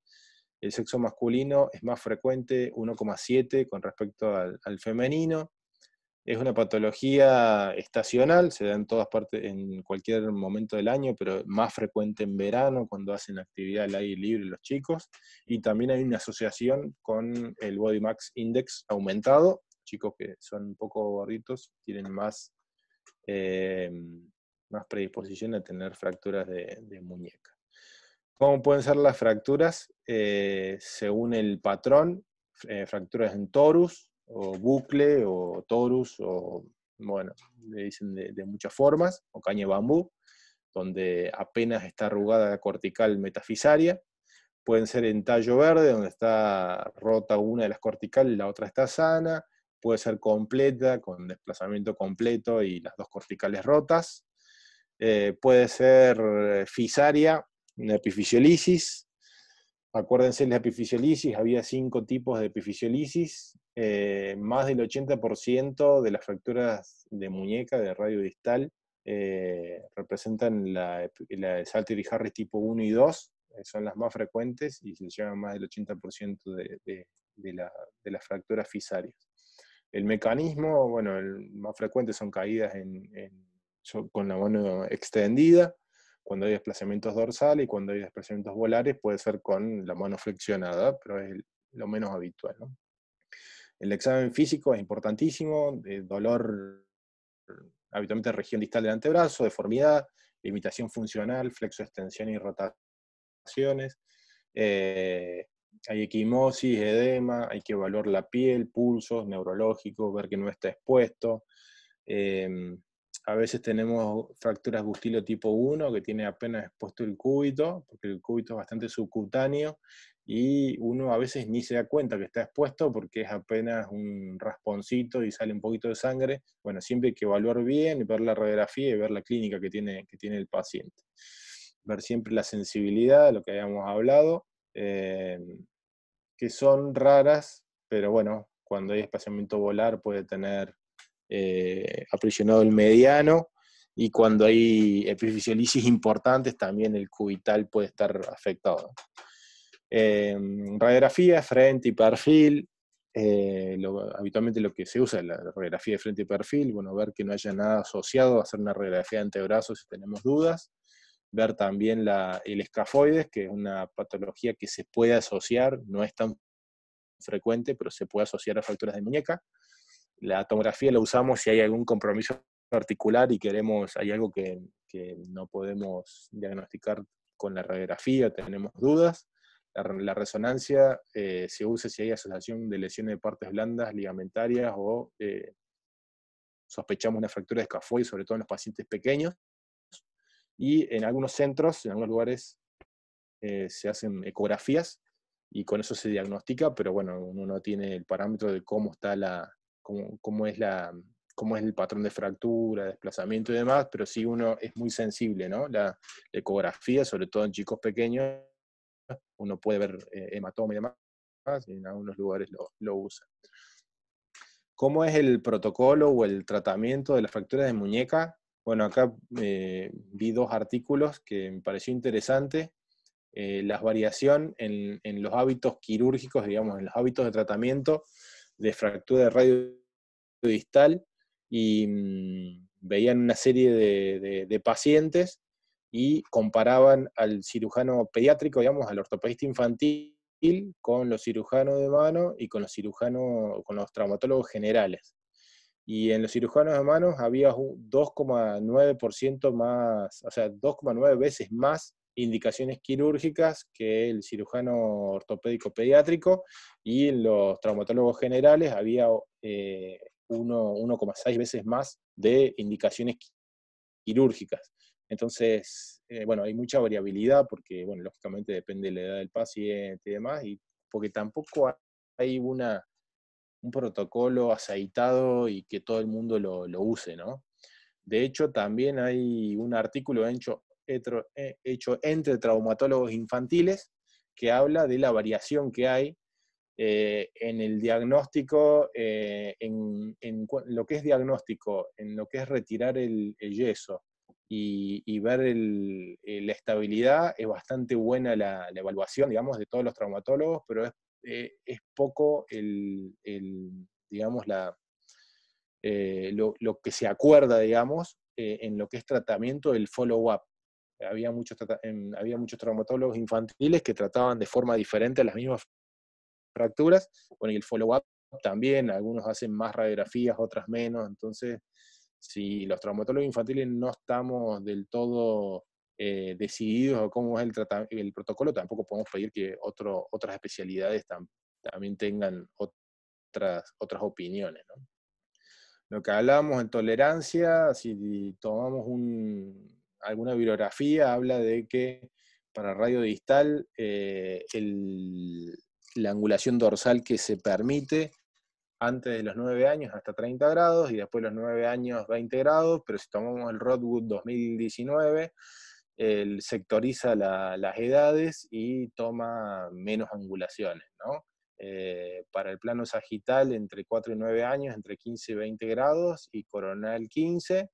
El sexo masculino es más frecuente, 1,7 con respecto al, femenino. Es una patología estacional, se da en todas partes, en cualquier momento del año, pero más frecuente en verano, cuando hacen actividad al aire libre los chicos. Y también hay una asociación con el Body Max Index aumentado, chicos que son un poco gorditos tienen más, eh, más predisposición a tener fracturas de, muñeca. ¿Cómo pueden ser las fracturas? Eh, según el patrón, eh, fracturas en torus, o bucle, o torus, o bueno, le dicen de, muchas formas, o caña de bambú, donde apenas está arrugada la cortical metafisaria, pueden ser en tallo verde, donde está rota una de las corticales, la otra está sana, puede ser completa, con desplazamiento completo y las dos corticales rotas. Eh, puede ser eh, fisaria, una epifisiolisis. Acuérdense, la epifisiolisis, había cinco tipos de epifisiolisis. Eh, más del 80% de las fracturas de muñeca de radio distal representan la, la Salter y Harris tipo 1 y 2, son las más frecuentes y se llevan más del 80% de las fracturas fisarias. El mecanismo, bueno, el más frecuente son caídas con la mano extendida, cuando hay desplazamientos dorsales y cuando hay desplazamientos volares puede ser con la mano flexionada, pero es lo menos habitual. El examen físico es importantísimo, dolor habitualmente región distal del antebrazo, deformidad, limitación funcional, flexo-extensión y rotaciones, eh, hay equimosis, edema, hay que evaluar la piel, pulsos, neurológicos, ver que no está expuesto. Em, a veces tenemos fracturas gustilo tipo 1 que tiene apenas expuesto el cúbito, porque el cúbito es bastante subcutáneo y uno a veces ni se da cuenta que está expuesto porque es apenas un rasponcito y sale un poquito de sangre. Bueno, siempre hay que evaluar bien, y ver la radiografía y ver la clínica que tiene, que tiene el paciente. Ver siempre la sensibilidad, lo que habíamos hablado, Em, que son raras, pero bueno, cuando hay espaciamiento volar puede tener eh, aprisionado el mediano y cuando hay epifisiolisis importantes también el cubital puede estar afectado. Em, radiografía, frente y perfil. Eh, habitualmente lo que se usa es la radiografía de frente y perfil, bueno, ver que no haya nada asociado, hacer una radiografía de antebrazo si tenemos dudas ver también el escafoides, que es una patología que se puede asociar, no es tan frecuente, pero se puede asociar a fracturas de muñeca. La tomografía la usamos si hay algún compromiso articular y queremos, hay algo que, no podemos diagnosticar con la radiografía, tenemos dudas. La, resonancia eh, se usa si hay asociación de lesiones de partes blandas, ligamentarias o eh, sospechamos una fractura de escafoides, sobre todo en los pacientes pequeños y en algunos centros, en algunos lugares, eh, se hacen ecografías y con eso se diagnostica, pero bueno, uno no tiene el parámetro de cómo está la, cómo, es la, cómo es el patrón de fractura, desplazamiento y demás, pero sí uno es muy sensible, ¿no? La, ecografía, sobre todo en chicos pequeños, uno puede ver eh, hematoma y demás, y en algunos lugares lo, lo usan. ¿Cómo es el protocolo o el tratamiento de las fracturas de muñeca? Bueno, acá eh, vi dos artículos que me pareció interesante. Eh, la variación en, los hábitos quirúrgicos, digamos, en los hábitos de tratamiento de fractura de radio distal y mm, veían una serie de, de pacientes y comparaban al cirujano pediátrico, digamos, al ortopedista infantil con los cirujanos de mano y con los cirujanos, con los traumatólogos generales y en los cirujanos de manos había un 2,9% más, o sea, 2,9 veces más indicaciones quirúrgicas que el cirujano ortopédico pediátrico y en los traumatólogos generales había 1,6 eh, veces más de indicaciones quirúrgicas. Entonces, eh, bueno, hay mucha variabilidad porque, bueno, lógicamente depende de la edad del paciente y demás, y porque tampoco hay una, un protocolo aceitado y que todo el mundo lo, use, ¿no? De hecho, también hay un artículo eh, hecho, entre traumatólogos infantiles que habla de la variación que hay eh, en el diagnóstico, eh, en, lo que es diagnóstico, en lo que es retirar el, yeso y, ver la estabilidad, es bastante buena la, la, evaluación, digamos, de todos los traumatólogos, pero es eh, es poco el, digamos, la, eh, lo, que se acuerda, digamos, eh, en lo que es tratamiento del follow-up. Había muchos, había muchos traumatólogos infantiles que trataban de forma diferente las mismas fracturas. Bueno, y el follow-up también, algunos hacen más radiografías, otras menos. Entonces, si los traumatólogos infantiles no estamos del todo eh, decididos o cómo es el, protocolo, tampoco podemos pedir que otras especialidades también tengan otras, opiniones. Lo que hablábamos en tolerancia, si tomamos alguna bibliografía, habla de que para radio distal eh, la angulación dorsal que se permite antes de los 9 años hasta 30 grados y después los 9 años 20 grados, pero si tomamos el Rodwood 2019, sectoriza las edades y toma menos angulaciones, eh, para el plano sagital entre 4 y 9 años, entre 15 y 20 grados, y coronal 15,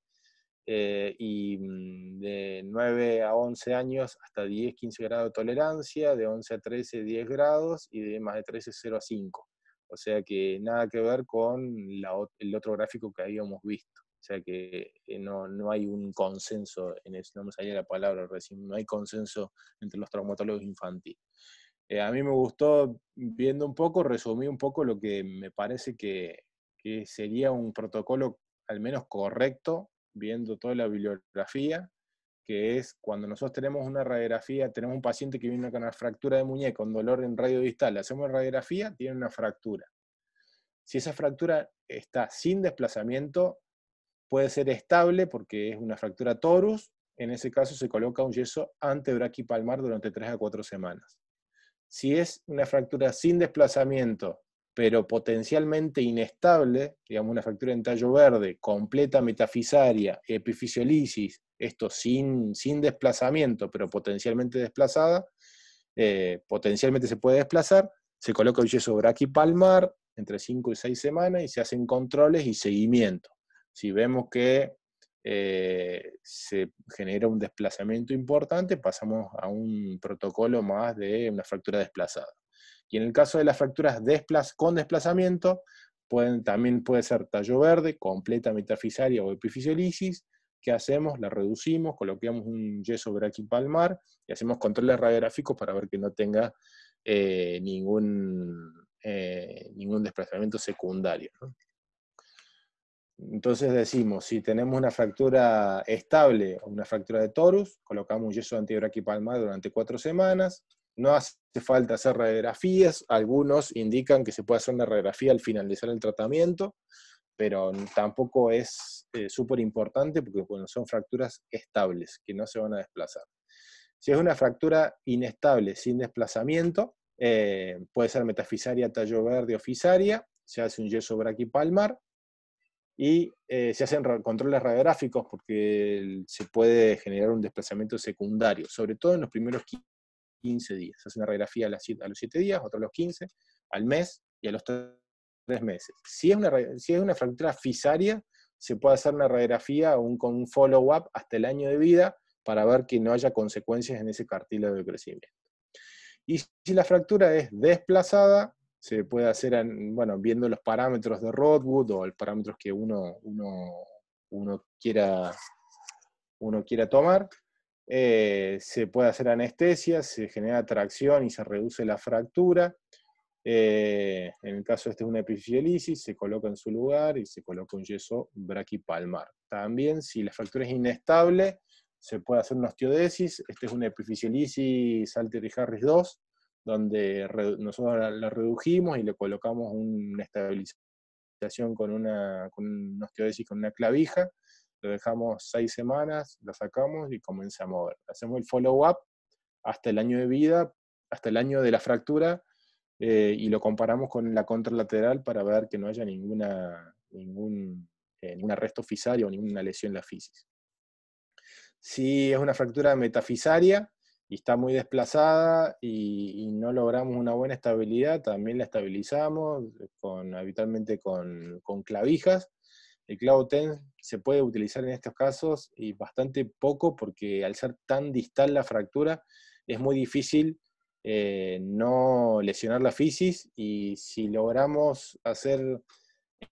eh, y mm, de 9 a 11 años hasta 10, 15 grados de tolerancia, de 11 a 13, 10 grados, y de más de 13, 0 a 5. O sea que nada que ver con el otro gráfico que habíamos visto. O sea que eh, no, hay un consenso, en eso, no me salía la palabra recién, no hay consenso entre los traumatólogos infantiles. Eh, a mí me gustó, viendo un poco, resumir un poco lo que me parece que, sería un protocolo al menos correcto, viendo toda la bibliografía, que es cuando nosotros tenemos una radiografía, tenemos un paciente que viene con una fractura de muñeca, con dolor en radio distal, hacemos radiografía, tiene una fractura. Si esa fractura está sin desplazamiento, Puede ser estable porque es una fractura torus, en ese caso se coloca un yeso palmar durante 3 a 4 semanas. Si es una fractura sin desplazamiento, pero potencialmente inestable, digamos una fractura en tallo verde, completa metafisaria, epifisiolisis, esto sin, sin desplazamiento, pero potencialmente desplazada, eh, potencialmente se puede desplazar, se coloca un yeso braquipalmar entre 5 y 6 semanas y se hacen controles y seguimiento. Si vemos que eh, se genera un desplazamiento importante, pasamos a un protocolo más de una fractura desplazada. Y en el caso de las fracturas con desplazamiento, también puede ser tallo verde, completa metafisaria o epifisiolisis, ¿qué hacemos? La reducimos, coloqueamos un yeso palmar y hacemos controles radiográficos para ver que no tenga eh, ningún, eh, ningún desplazamiento secundario. Entonces decimos, si tenemos una fractura estable o una fractura de torus, colocamos un yeso antibraquipalmar durante cuatro semanas, no hace falta hacer radiografías, algunos indican que se puede hacer una radiografía al finalizar el tratamiento, pero tampoco es eh, súper importante porque son fracturas estables que no se van a desplazar. Si es una fractura inestable, sin desplazamiento, eh, puede ser metafisaria, tallo verde o fisaria, se hace un yeso braquipalmar, y eh, se hacen controles radiográficos porque se puede generar un desplazamiento secundario, sobre todo en los primeros 15 días. Se hace una radiografía a, los 7 días, otro a los 15, al mes y a los 3 meses. Si es una, una fractura fisaria, se puede hacer una radiografía un, con un follow-up hasta el año de vida para ver que no haya consecuencias en ese cartílago de crecimiento. Y si la fractura es desplazada, se puede hacer, bueno, viendo los parámetros de Rodwood o los parámetros que uno, uno, quiera, uno quiera tomar. Eh, se puede hacer anestesia, se genera tracción y se reduce la fractura. Eh, en el caso este es una epifisiolisis se coloca en su lugar y se coloca un yeso braquipalmar. También, si la fractura es inestable, se puede hacer una osteodesis. Este es una epifisiolisis Salter y Harris 2 donde nosotros la redujimos y le colocamos una estabilización con una, con con una clavija, lo dejamos seis semanas, lo sacamos y comienza a mover. Hacemos el follow-up hasta el año de vida, hasta el año de la fractura, eh, y lo comparamos con la contralateral para ver que no haya ningún, eh, ningún arresto fisario o ninguna lesión en la fisis. Si es una fractura metafisaria, y está muy desplazada y, no logramos una buena estabilidad, también la estabilizamos con, habitualmente con, clavijas. El clavo TEN se puede utilizar en estos casos y bastante poco porque al ser tan distal la fractura es muy difícil eh, no lesionar la fisis y si logramos hacer el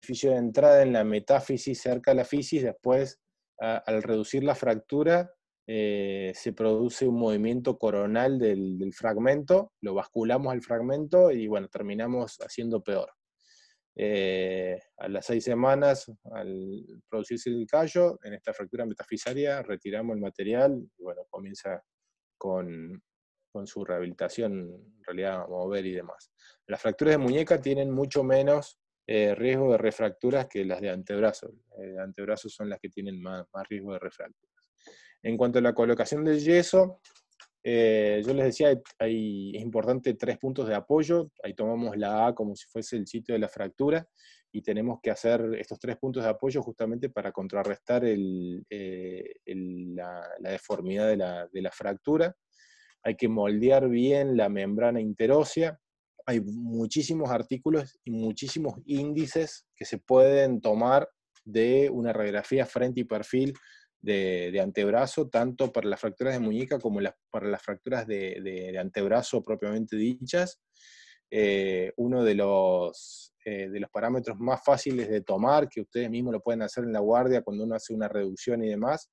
fisio de entrada en la metáfisis cerca de la fisis, después al reducir la fractura eh, se produce un movimiento coronal del, fragmento, lo basculamos al fragmento y bueno, terminamos haciendo peor. Eh, a las seis semanas, al producirse el callo, en esta fractura metafisaria retiramos el material y bueno, comienza con, su rehabilitación, en realidad a mover y demás. Las fracturas de muñeca tienen mucho menos eh, riesgo de refracturas que las de antebrazo. Eh, antebrazos son las que tienen más, más riesgo de refracturas. En cuanto a la colocación del yeso, eh, yo les decía, es importante tres puntos de apoyo. Ahí tomamos la A como si fuese el sitio de la fractura y tenemos que hacer estos tres puntos de apoyo justamente para contrarrestar eh, la, deformidad de la, de la fractura. Hay que moldear bien la membrana interósea. Hay muchísimos artículos y muchísimos índices que se pueden tomar de una radiografía frente y perfil de, antebrazo, tanto para las fracturas de muñeca como para las fracturas de, antebrazo propiamente dichas. Eh, uno de los, eh, de los parámetros más fáciles de tomar, que ustedes mismos lo pueden hacer en la guardia cuando uno hace una reducción y demás,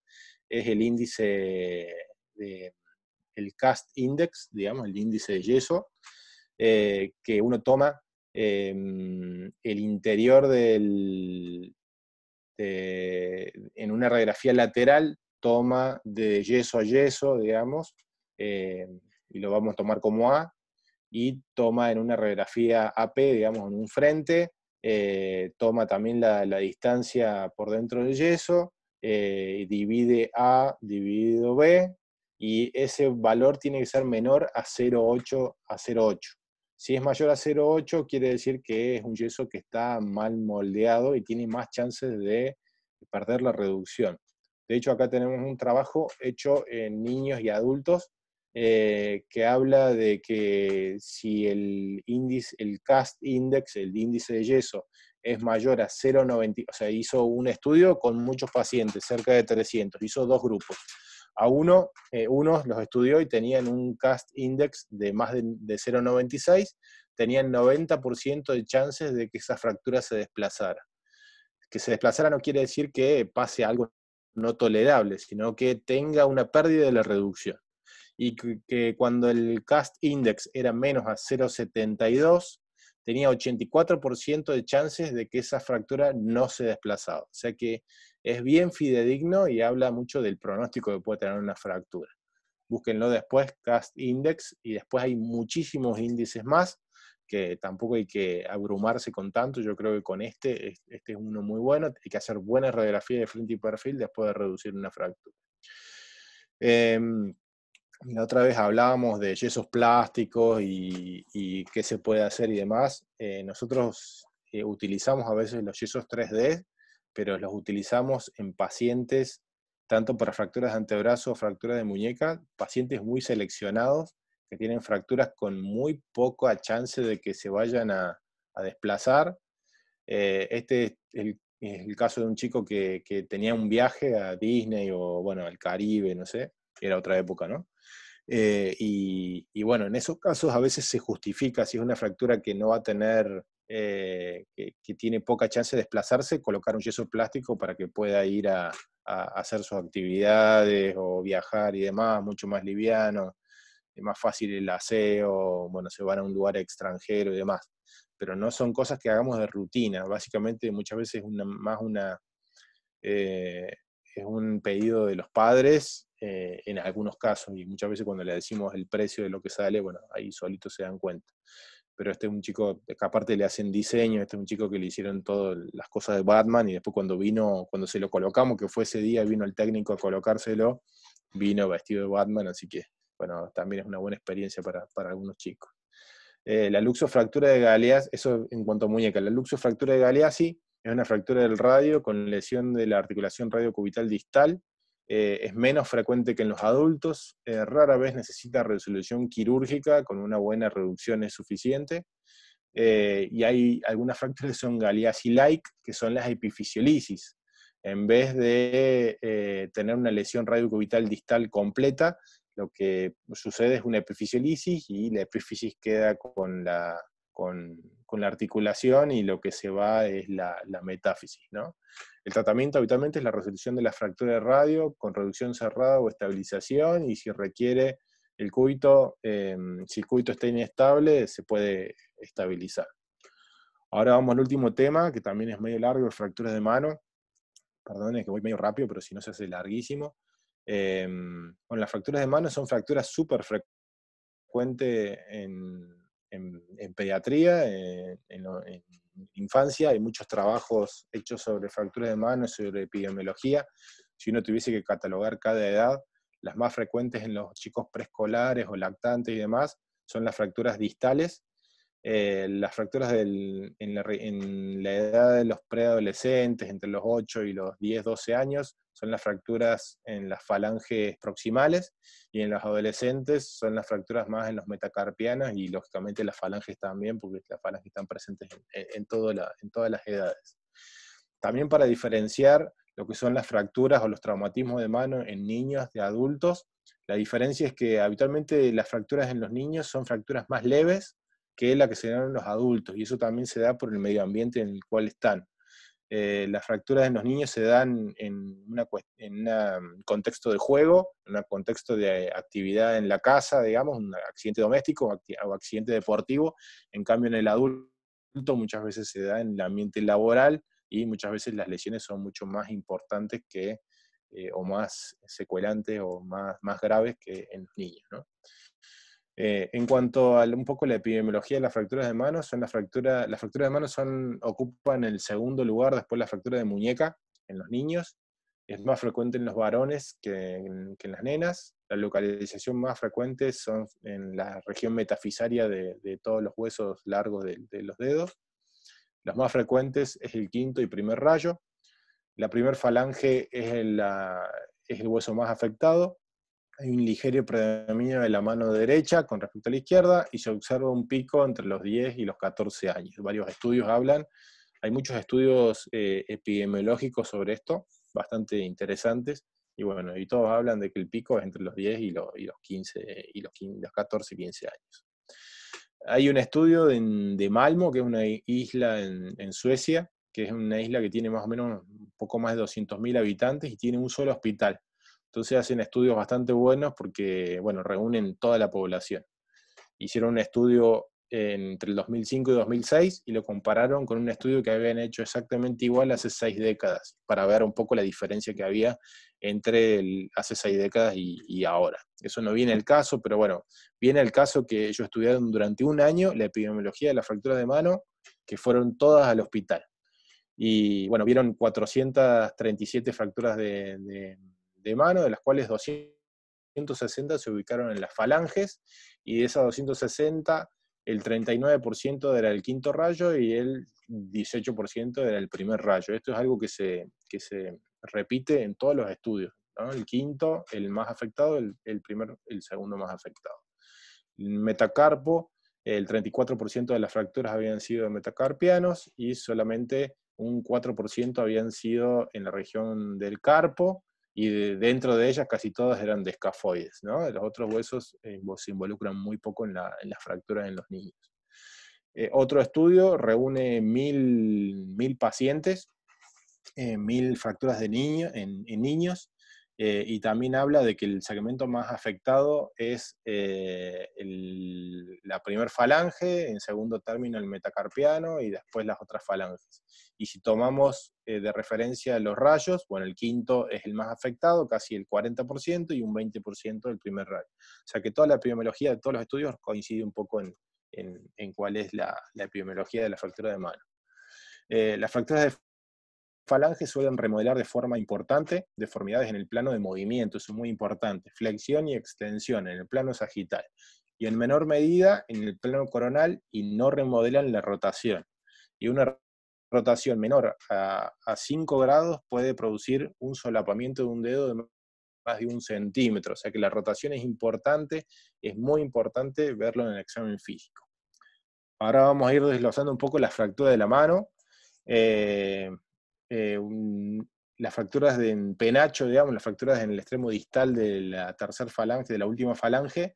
es el índice de, el cast index, digamos, el índice de yeso, eh, que uno toma em, el interior del, este, en una radiografía lateral toma de yeso a yeso, digamos, eh, y lo vamos a tomar como A, y toma en una radiografía AP, digamos, en un frente, eh, toma también la, la, distancia por dentro del yeso, eh, divide A dividido B, y ese valor tiene que ser menor a 0,8 a 0,8. Si es mayor a 0,8 quiere decir que es un yeso que está mal moldeado y tiene más chances de perder la reducción. De hecho, acá tenemos un trabajo hecho en niños y adultos eh, que habla de que si el índice, el cast index, el índice de yeso, es mayor a 0,90, o sea, hizo un estudio con muchos pacientes, cerca de 300, hizo dos grupos a uno, eh, uno unos los estudió y tenían un cast index de más de, 0,96, tenían 90% de chances de que esa fractura se desplazara. Que se desplazara no quiere decir que pase algo no tolerable, sino que tenga una pérdida de la reducción. Y que, cuando el cast index era menos a 0,72, tenía 84% de chances de que esa fractura no se desplazara. O sea que es bien fidedigno y habla mucho del pronóstico que puede tener una fractura. Búsquenlo después, Cast Index, y después hay muchísimos índices más que tampoco hay que abrumarse con tanto. Yo creo que con este, este es uno muy bueno. Hay que hacer buena radiografía de frente y perfil después de reducir una fractura. Em, la otra vez hablábamos de yesos plásticos y, qué se puede hacer y demás. Eh, nosotros eh, utilizamos a veces los yesos 3D pero los utilizamos en pacientes tanto para fracturas de antebrazo, o fracturas de muñeca, pacientes muy seleccionados que tienen fracturas con muy poca chance de que se vayan a, desplazar. Eh, este es el, caso de un chico que, tenía un viaje a Disney o, bueno, al Caribe, no sé, era otra época, ¿no? Eh, y, bueno, en esos casos a veces se justifica si es una fractura que no va a tener eh, que, tiene poca chance de desplazarse, colocar un yeso plástico para que pueda ir a, hacer sus actividades o viajar y demás, mucho más liviano, es más fácil el aseo, bueno, se van a un lugar extranjero y demás. Pero no son cosas que hagamos de rutina, básicamente muchas veces una, más una, eh, es un pedido de los padres eh, en algunos casos, y muchas veces cuando le decimos el precio de lo que sale, bueno, ahí solito se dan cuenta pero este es un chico que aparte le hacen diseño, este es un chico que le hicieron todas las cosas de Batman y después cuando vino, cuando se lo colocamos, que fue ese día, vino el técnico a colocárselo, vino vestido de Batman, así que bueno, también es una buena experiencia para, algunos chicos. Eh, la luxofractura de Galeas eso en cuanto a muñeca, la luxofractura de Galeasi es una fractura del radio con lesión de la articulación radiocubital distal, eh, es menos frecuente que en los adultos, eh, rara vez necesita resolución quirúrgica, con una buena reducción es suficiente. Eh, y hay algunas fracturas que son y like que son las epifisiolisis. En vez de tener una lesión radiocubital distal completa, lo que sucede es una epifisiolisis y la epífisis queda con la, con con la articulación y lo que se va es la, metáfisis. ¿no? El tratamiento habitualmente es la resolución de la fractura de radio con reducción cerrada o estabilización y si requiere el cúbito, em, si el cúbito está inestable, se puede estabilizar. Ahora vamos al último tema, que también es medio largo, fracturas de mano. Perdón, que voy medio rápido, pero si no se hace larguísimo. Em, bueno, las fracturas de mano son fracturas súper frecuentes en en, pediatría, eh, en, infancia, hay muchos trabajos hechos sobre fracturas de manos, sobre epidemiología. Si uno tuviese que catalogar cada edad, las más frecuentes en los chicos preescolares o lactantes y demás son las fracturas distales. Eh, las fracturas en, la, en la edad de los preadolescentes, entre los 8 y los 10, 12 años, son las fracturas en las falanges proximales y en los adolescentes son las fracturas más en los metacarpianos y lógicamente las falanges también, porque las falanges están presentes en, en todas las edades. También para diferenciar lo que son las fracturas o los traumatismos de mano en niños de adultos, la diferencia es que habitualmente las fracturas en los niños son fracturas más leves que la que se dan en los adultos, y eso también se da por el medio ambiente en el cual están. Eh, las fracturas en los niños se dan en, una, en un mm, contexto de juego, en un contexto de actividad en la casa, digamos, un accidente doméstico o accidente deportivo. En cambio, en el adulto muchas veces se da en el ambiente laboral y muchas veces las lesiones son mucho más importantes que, eh, o más secuelantes o más, más graves que en los niños. ¿no? Eh, en cuanto a un poco la epidemiología de las fracturas de manos, son las, fractura, fracturas de manos son, ocupan el segundo lugar después de la fractura de muñeca en los niños. Es más frecuente en los varones que en, las nenas. La localización más frecuente son en la región metafisaria de, todos los huesos largos de, los dedos. Los más frecuentes es el quinto y primer rayo. La primer falange es el hueso más afectado, hay un ligero predominio de la mano derecha con respecto a la izquierda y se observa un pico entre los 10 y los 14 años. Varios estudios hablan, hay muchos estudios eh, epidemiológicos sobre esto, bastante interesantes, y bueno, y todos hablan de que el pico es entre los 10 y, los, y los 15, y los, 15, 15 años. Hay un estudio de, Malmo, que es una isla en, en Suecia, que es una isla que tiene más o menos un poco más de 200.000 habitantes y tiene un solo hospital entonces hacen estudios bastante buenos porque, bueno, reúnen toda la población. Hicieron un estudio entre el 2005 y 2006 y lo compararon con un estudio que habían hecho exactamente igual hace seis décadas, para ver un poco la diferencia que había entre hace seis décadas y, ahora. Eso no viene el caso, pero bueno, viene el caso que ellos estudiaron durante un año la epidemiología de las fracturas de mano, que fueron todas al hospital. Y bueno, vieron 437 fracturas de de mano, de las cuales 260 se ubicaron en las falanges, y de esas 260, el 39% era el quinto rayo y el 18% era el primer rayo. Esto es algo que se, repite en todos los estudios. El quinto, el más afectado, el, el, el segundo más afectado. metacarpo, el 34% de las fracturas habían sido de metacarpianos y solamente un 4% habían sido en la región del carpo y dentro de ellas casi todas eran de escafoides, Los otros huesos eh, se involucran muy poco en, la, las fracturas en los niños. Eh, otro estudio reúne mil, pacientes, eh, mil fracturas de en niños, eh, y también habla de que el segmento más afectado es eh, la primer falange, en segundo término el metacarpiano y después las otras falanges. Y si tomamos eh, de referencia los rayos, bueno, el quinto es el más afectado, casi el 40% y un 20% del primer rayo. O sea que toda la epidemiología de todos los estudios coincide un poco en, cuál es la, epidemiología de la fractura de mano. las fracturas de falanges suelen remodelar de forma importante deformidades en el plano de movimiento, eso es muy importante, flexión y extensión en el plano sagital, y en menor medida en el plano coronal y no remodelan la rotación. Y una rotación menor a, 5 grados puede producir un solapamiento de un dedo de más de un centímetro, o sea que la rotación es importante, es muy importante verlo en el examen físico. Ahora vamos a ir desglosando un poco la fractura de la mano. Eh, eh, las fracturas de, penacho, digamos, las fracturas en el extremo distal de la tercera falange, de la última falange,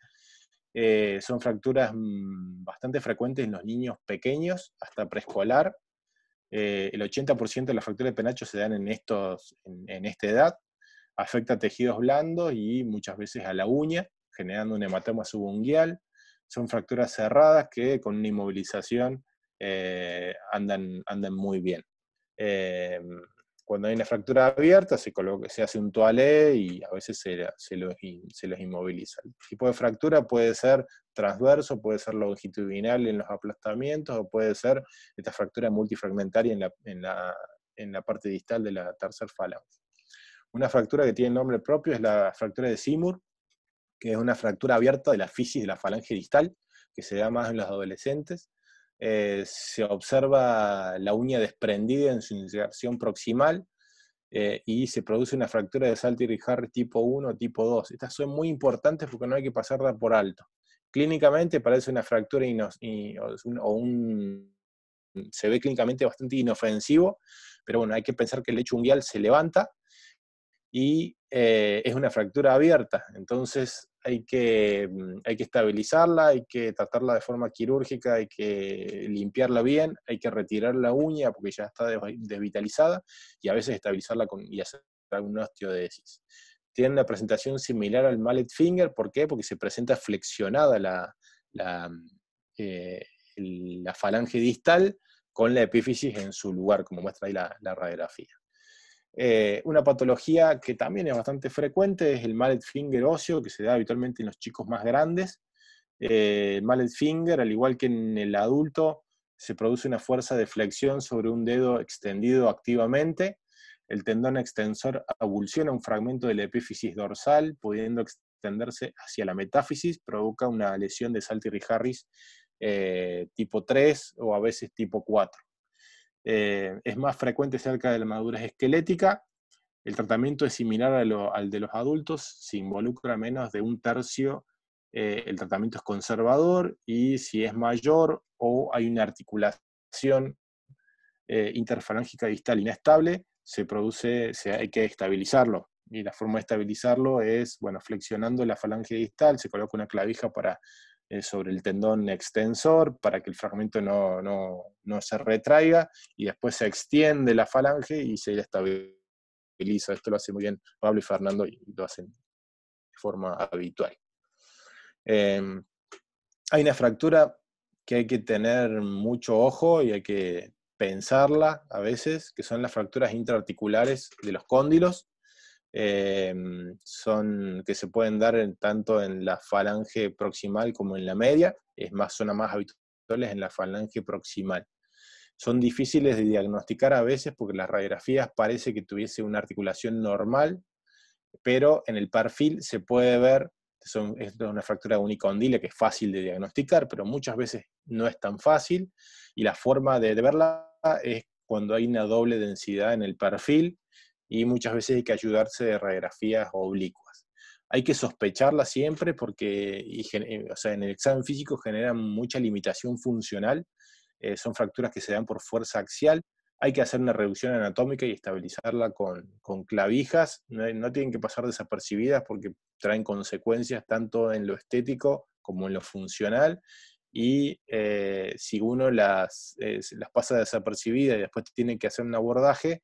eh, son fracturas mm, bastante frecuentes en los niños pequeños, hasta preescolar. Eh, el 80% de las fracturas de penacho se dan en, estos, en, esta edad. Afecta a tejidos blandos y muchas veces a la uña, generando un hematoma subunguial. Son fracturas cerradas que con una inmovilización andan, andan muy bien. Eh, cuando hay una fractura abierta se, hace un toalé y a veces se, los, inmoviliza. El tipo de fractura puede ser transverso, puede ser longitudinal en los aplastamientos o puede ser esta fractura multifragmentaria en la, en la parte distal de la tercer falange. Una fractura que tiene nombre propio es la fractura de Seymour, que es una fractura abierta de la fisis de la falange distal, que se da más en los adolescentes eh, se observa la uña desprendida en su inserción proximal eh, y se produce una fractura de Salter y Harris tipo 1 tipo 2. Estas son muy importantes porque no hay que pasarla por alto. Clínicamente parece una fractura y, o se ve clínicamente bastante inofensivo, pero bueno, hay que pensar que el lecho unguial se levanta y eh, es una fractura abierta. Entonces, hay que, hay que estabilizarla, hay que tratarla de forma quirúrgica, hay que limpiarla bien, hay que retirar la uña porque ya está desvitalizada y a veces estabilizarla y hacer una osteodesis. Tiene una presentación similar al mallet finger, ¿por qué? Porque se presenta flexionada la, eh, falange distal con la epífisis en su lugar, como muestra ahí la radiografía. Eh, una patología que también es bastante frecuente es el mallet finger óseo, que se da habitualmente en los chicos más grandes. Eh, el mallet finger, al igual que en el adulto, se produce una fuerza de flexión sobre un dedo extendido activamente. El tendón extensor abulsiona un fragmento de la epífisis dorsal, pudiendo extenderse hacia la metáfisis, provoca una lesión de Salty Harris eh, tipo 3 o a veces tipo 4. Eh, es más frecuente cerca de la madurez esquelética, el tratamiento es similar al de los adultos, si involucra menos de un tercio, eh, el tratamiento es conservador y si es mayor o hay una articulación eh, interfalángica distal inestable, se produce, se, hay que estabilizarlo. Y la forma de estabilizarlo es, bueno, flexionando la falange distal, se coloca una clavija para eh, sobre el tendón extensor para que el fragmento no, se retraiga y después se extiende la falange y se estabiliza. Esto lo hace muy bien Pablo y Fernando y lo hacen de forma habitual. Em, hay una fractura que hay que tener mucho ojo y hay que pensarla a veces, que son las fracturas intraarticulares de los cóndilos, Em, son, que se pueden dar tanto en la falange proximal como en la media, es más, zona más habituales en la falange proximal. Son difíciles de diagnosticar a veces porque las radiografías parece que tuviese una articulación normal, pero en el perfil se puede ver, son, es una fractura unicondila que es fácil de diagnosticar, pero muchas veces no es tan fácil, y la forma de, de verla es cuando hay una doble densidad en el perfil, y muchas veces hay que ayudarse de radiografías oblicuas. Hay que sospecharlas siempre porque eh, o sea, en el examen físico generan mucha limitación funcional, eh, son fracturas que se dan por fuerza axial, hay que hacer una reducción anatómica y estabilizarla con, con clavijas, no, tienen que pasar desapercibidas porque traen consecuencias tanto en lo estético como en lo funcional, y eh, si uno las, las pasa desapercibidas y después tiene que hacer un abordaje,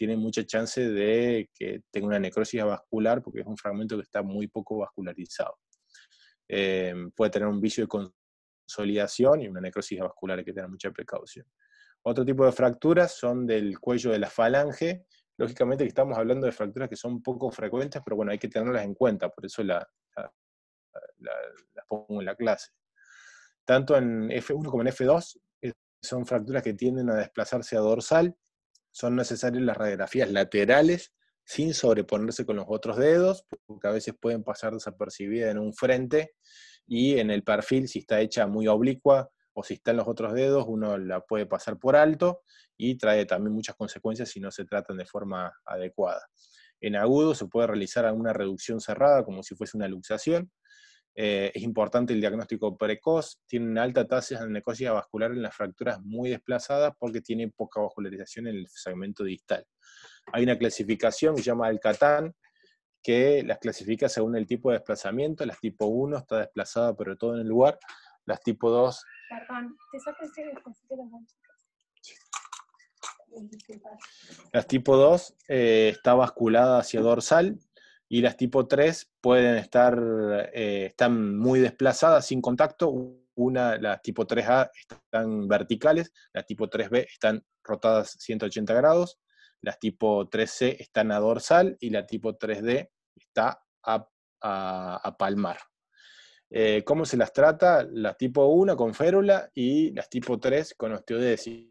tiene mucha chance de que tenga una necrosis vascular porque es un fragmento que está muy poco vascularizado. Eh, puede tener un vicio de consolidación y una necrosis vascular, hay que tener mucha precaución. Otro tipo de fracturas son del cuello de la falange. Lógicamente estamos hablando de fracturas que son poco frecuentes, pero bueno, hay que tenerlas en cuenta, por eso las pongo en la clase. Tanto en F1 como en F2 eh, son fracturas que tienden a desplazarse a dorsal son necesarias las radiografías laterales sin sobreponerse con los otros dedos, porque a veces pueden pasar desapercibidas en un frente y en el perfil, si está hecha muy oblicua o si está en los otros dedos, uno la puede pasar por alto y trae también muchas consecuencias si no se tratan de forma adecuada. En agudo se puede realizar alguna reducción cerrada como si fuese una luxación eh, es importante el diagnóstico precoz, tiene una alta tasa de necrosis vascular en las fracturas muy desplazadas porque tiene poca vascularización en el segmento distal. Hay una clasificación que se llama Alcatán, que las clasifica según el tipo de desplazamiento. Las tipo 1 está desplazada pero todo en el lugar. Las tipo 2... Perdón, el este las tipo 2 eh, está basculada hacia dorsal, y las tipo 3 pueden estar, eh, están muy desplazadas sin contacto. Una, las tipo 3A están verticales, las tipo 3B están rotadas 180 grados, las tipo 3C están a dorsal y la tipo 3D está a, palmar. Eh, ¿Cómo se las trata? Las tipo 1 con férula y las tipo 3 con osteodesis.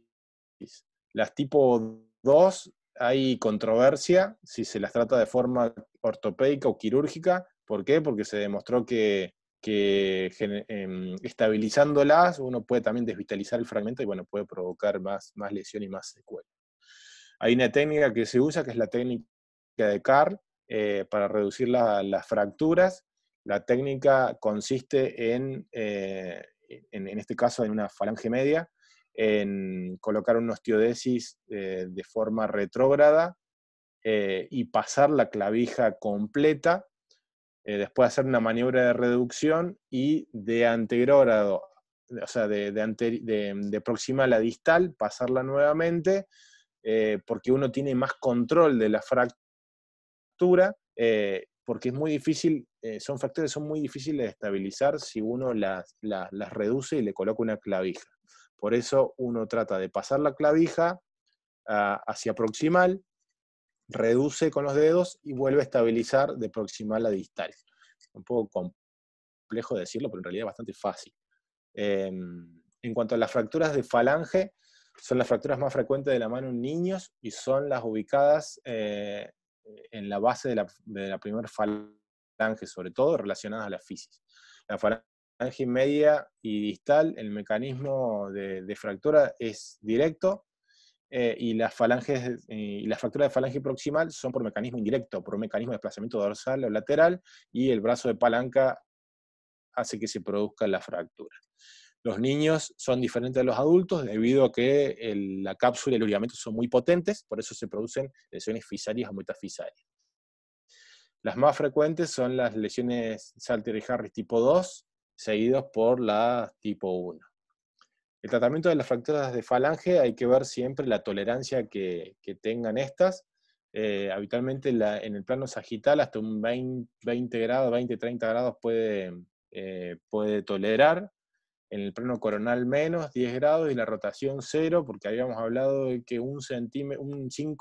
Las tipo 2 hay controversia si se las trata de forma ortopédica o quirúrgica. ¿Por qué? Porque se demostró que, em, estabilizándolas uno puede también desvitalizar el fragmento y bueno, puede provocar más, más lesión y más secuela. Hay una técnica que se usa, que es la técnica de Carl, eh, para reducir las fracturas. La técnica consiste en, eh, en, en este caso, en una falange media, en colocar una osteodesis eh, de forma retrógrada eh, y pasar la clavija completa, eh, después hacer una maniobra de reducción y de antegrógrado o sea, de, de, proximal a distal, pasarla nuevamente, porque uno tiene más control de la fractura, porque es muy difícil, son factores son muy difíciles de estabilizar si uno las reduce y le coloca una clavija. Por eso uno trata de pasar la clavija ah, hacia proximal, reduce con los dedos y vuelve a estabilizar de proximal a distal. Un poco complejo decirlo, pero en realidad es bastante fácil. Em, en cuanto a las fracturas de falange, son las fracturas más frecuentes de la mano en niños y son las ubicadas eh, en la base de la, primera falange, sobre todo relacionadas a la fisis. La falange media y distal, el mecanismo de, fractura es directo eh, y, las falanges, y fracturas de falange proximal son por mecanismo indirecto, por un mecanismo de desplazamiento dorsal o lateral y el brazo de palanca hace que se produzca la fractura. Los niños son diferentes a los adultos debido a que la cápsula y el ligamento son muy potentes, por eso se producen lesiones fisarias o metafisarias. Las más frecuentes son las lesiones Salter y Harris tipo 2, seguidos por la tipo 1. El tratamiento de las fracturas de falange hay que ver siempre la tolerancia que, tengan estas. Eh, habitualmente en el plano sagital hasta un 20, 20 grados, 20-30 grados puede, eh, puede tolerar. En el plano coronal menos 10 grados y la rotación cero, porque habíamos hablado de que un centímetro,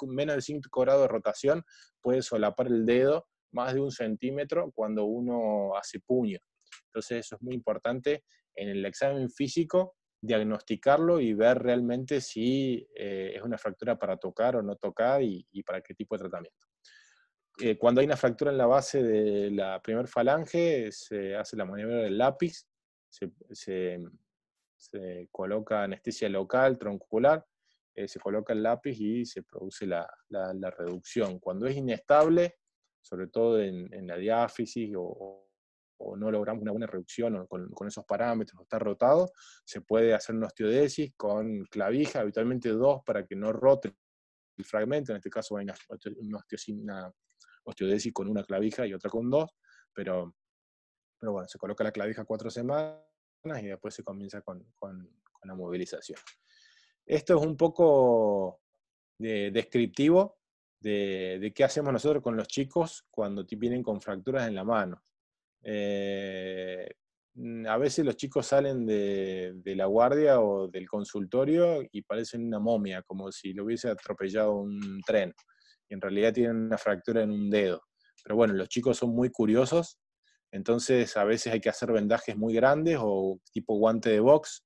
menos de 5 grados de rotación puede solapar el dedo más de un centímetro cuando uno hace puño. Entonces eso es muy importante en el examen físico, diagnosticarlo y ver realmente si eh, es una fractura para tocar o no tocar y, para qué tipo de tratamiento. Eh, cuando hay una fractura en la base de la primer falange, se hace la maniobra del lápiz, se, se, coloca anestesia local, troncular, eh, se coloca el lápiz y se produce la, la, reducción. Cuando es inestable, sobre todo en, en la diáfisis o, o no logramos una buena reducción con, esos parámetros, o está rotado, se puede hacer una osteodesis con clavija, habitualmente dos, para que no rote el fragmento, en este caso hay una, osteodesis con una clavija y otra con dos, pero, bueno, se coloca la clavija cuatro semanas y después se comienza con, la movilización. Esto es un poco descriptivo de, qué hacemos nosotros con los chicos cuando vienen con fracturas en la mano. Eh, mm, a veces los chicos salen de, la guardia o del consultorio y parecen una momia, como si lo hubiese atropellado un tren. Y en realidad tienen una fractura en un dedo. Pero bueno, los chicos son muy curiosos, entonces a veces hay que hacer vendajes muy grandes o tipo guante de box.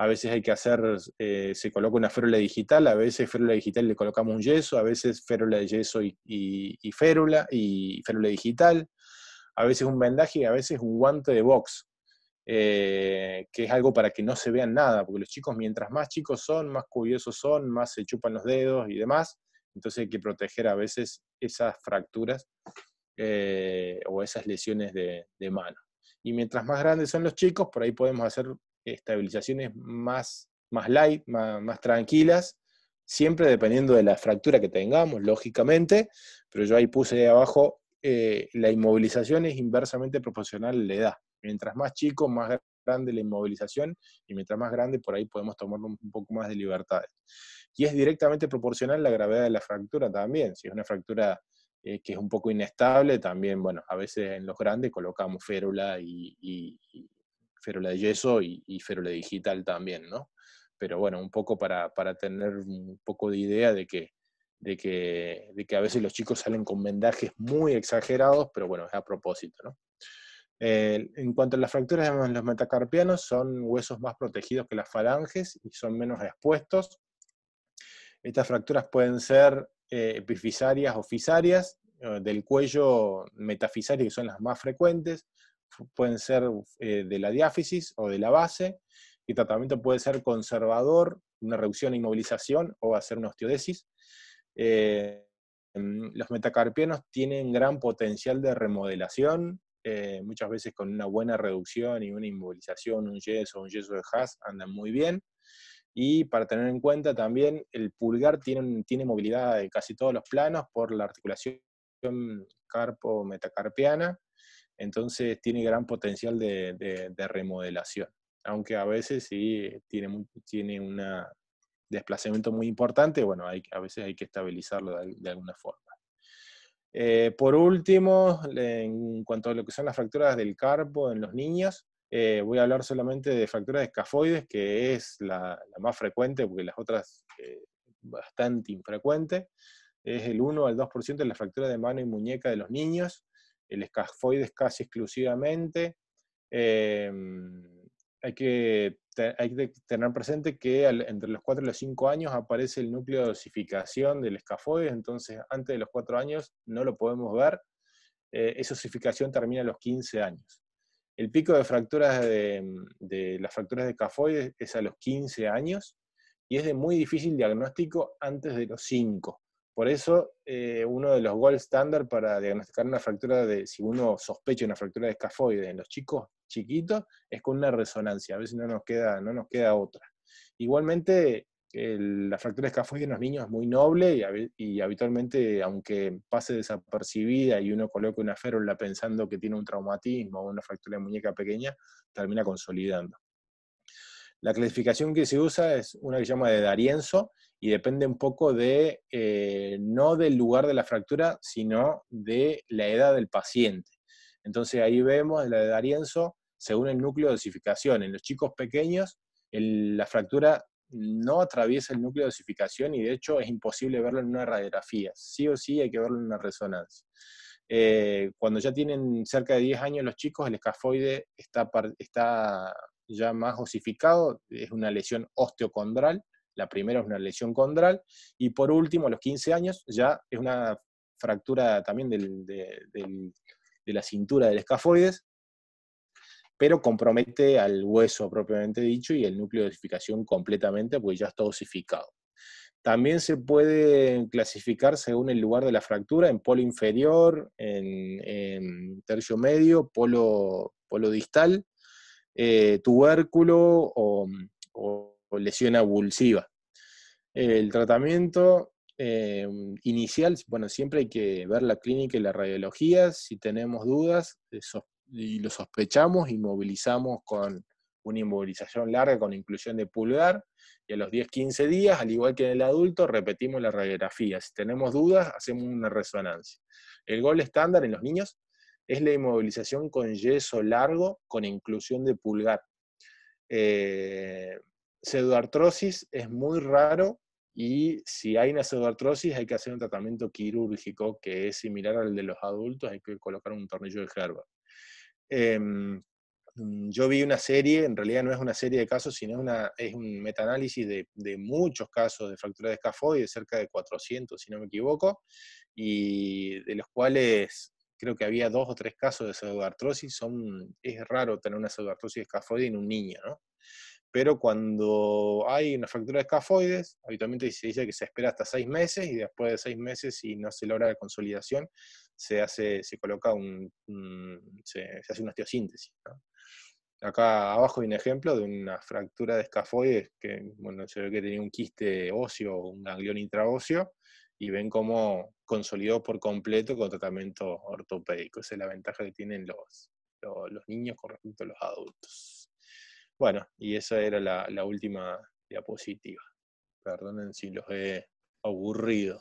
A veces hay que hacer, eh, se coloca una férula digital, a veces férula digital le colocamos un yeso, a veces férula de yeso y férula, y férula digital a veces un vendaje y a veces un guante de box, eh, que es algo para que no se vean nada, porque los chicos mientras más chicos son, más curiosos son, más se chupan los dedos y demás, entonces hay que proteger a veces esas fracturas eh, o esas lesiones de, mano. Y mientras más grandes son los chicos, por ahí podemos hacer estabilizaciones más, más light, más, tranquilas, siempre dependiendo de la fractura que tengamos, lógicamente, pero yo ahí puse abajo eh, la inmovilización es inversamente proporcional a la edad. Mientras más chico, más grande la inmovilización y mientras más grande, por ahí podemos tomar un poco más de libertades. Y es directamente proporcional la gravedad de la fractura también. Si es una fractura eh, que es un poco inestable, también, bueno, a veces en los grandes colocamos férula y, férula de yeso y, férula digital también, ¿no? Pero bueno, un poco para, para tener un poco de idea de que de que, a veces los chicos salen con vendajes muy exagerados, pero bueno, es a propósito, ¿no? en cuanto a las fracturas los metacarpianos, son huesos más protegidos que las falanges y son menos expuestos. Estas fracturas pueden ser eh, epifisarias o fisarias, eh, del cuello metafisario, que son las más frecuentes, pueden ser eh, de la diáfisis o de la base, el tratamiento puede ser conservador, una reducción e inmovilización o hacer una osteodesis. Eh, em, los metacarpianos tienen gran potencial de remodelación, eh, muchas veces con una buena reducción y una inmovilización, un yeso, un yeso de Haas, andan muy bien. Y para tener en cuenta también, el pulgar tiene, tiene movilidad de casi todos los planos por la articulación carpo-metacarpiana, entonces tiene gran potencial de, remodelación, aunque a veces sí tiene, tiene una desplazamiento muy importante, bueno, a veces hay que estabilizarlo de, alguna forma. Eh, por último, en cuanto a lo que son las fracturas del carpo en los niños, eh, voy a hablar solamente de fracturas de escafoides, que es la, más frecuente, porque las otras eh, bastante infrecuentes, Es el 1 al 2% de la fracturas de mano y muñeca de los niños, el escafoides casi exclusivamente. Em, hay que hay que tener presente que entre los 4 y los 5 años aparece el núcleo de osificación del escafoides, entonces antes de los 4 años no lo podemos ver. Eh, esa osificación termina a los 15 años. El pico de fracturas de, las fracturas de escafoides es a los 15 años y es de muy difícil diagnóstico antes de los 5. Por eso, eh, uno de los gold estándar para diagnosticar una fractura de, si uno sospecha una fractura de escafoide en los chicos chiquitos, es con una resonancia. A veces no nos queda, no nos queda otra. Igualmente, la fractura de escafoide en los niños es muy noble y, y, habitualmente, aunque pase desapercibida y uno coloque una férula pensando que tiene un traumatismo o una fractura de muñeca pequeña, termina consolidando. La clasificación que se usa es una que se llama de Darienzo, y depende un poco de, eh, no del lugar de la fractura, sino de la edad del paciente. Entonces ahí vemos la de Darienzo, según el núcleo de dosificación. En los chicos pequeños, la fractura no atraviesa el núcleo de dosificación y de hecho es imposible verlo en una radiografía. Sí o sí hay que verlo en una resonancia. Eh, cuando ya tienen cerca de 10 años los chicos, el escafoide está ya más osificado, es una lesión osteocondral la primera es una lesión condral y por último, a los 15 años, ya es una fractura también de, la cintura del escafoides, pero compromete al hueso propiamente dicho y el núcleo de osificación completamente, porque ya está osificado. También se puede clasificar según el lugar de la fractura en polo inferior, en, tercio medio, polo, polo distal, eh, tubérculo o lesión abulsiva. El tratamiento eh, inicial, bueno, siempre hay que ver la clínica y la radiología, si tenemos dudas eh, y lo sospechamos, inmovilizamos con una inmovilización larga con inclusión de pulgar y a los 10-15 días, al igual que en el adulto, repetimos la radiografía. Si tenemos dudas, hacemos una resonancia. El gol estándar en los niños es la inmovilización con yeso largo con inclusión de pulgar. Eh, pseudoartrosis es muy raro y si hay una pseudoartrosis hay que hacer un tratamiento quirúrgico que es similar al de los adultos, hay que colocar un tornillo de Gerber. Em, mm, yo vi una serie, en realidad no es una serie de casos, sino es un metaanálisis de, de, muchos casos de fractura de escafoide, cerca de 400 si no me equivoco, y de los cuales creo que había dos o tres casos de pseudoartrosis, es raro tener una pseudoartrosis de escafoide en un niño, ¿no? pero cuando hay una fractura de escafoides, habitualmente se dice que se espera hasta seis meses y después de seis meses, si no se logra la consolidación, se hace, se coloca un, se, hace una osteosíntesis. Acá abajo hay un ejemplo de una fractura de escafoides que bueno, se ve que tenía un quiste óseo, un ganglión intraóseo, y ven cómo consolidó por completo con tratamiento ortopédico. Esa es la ventaja que tienen los niños con respecto a los adultos. Bueno, y esa era la, última diapositiva. Perdonen si los he aburrido.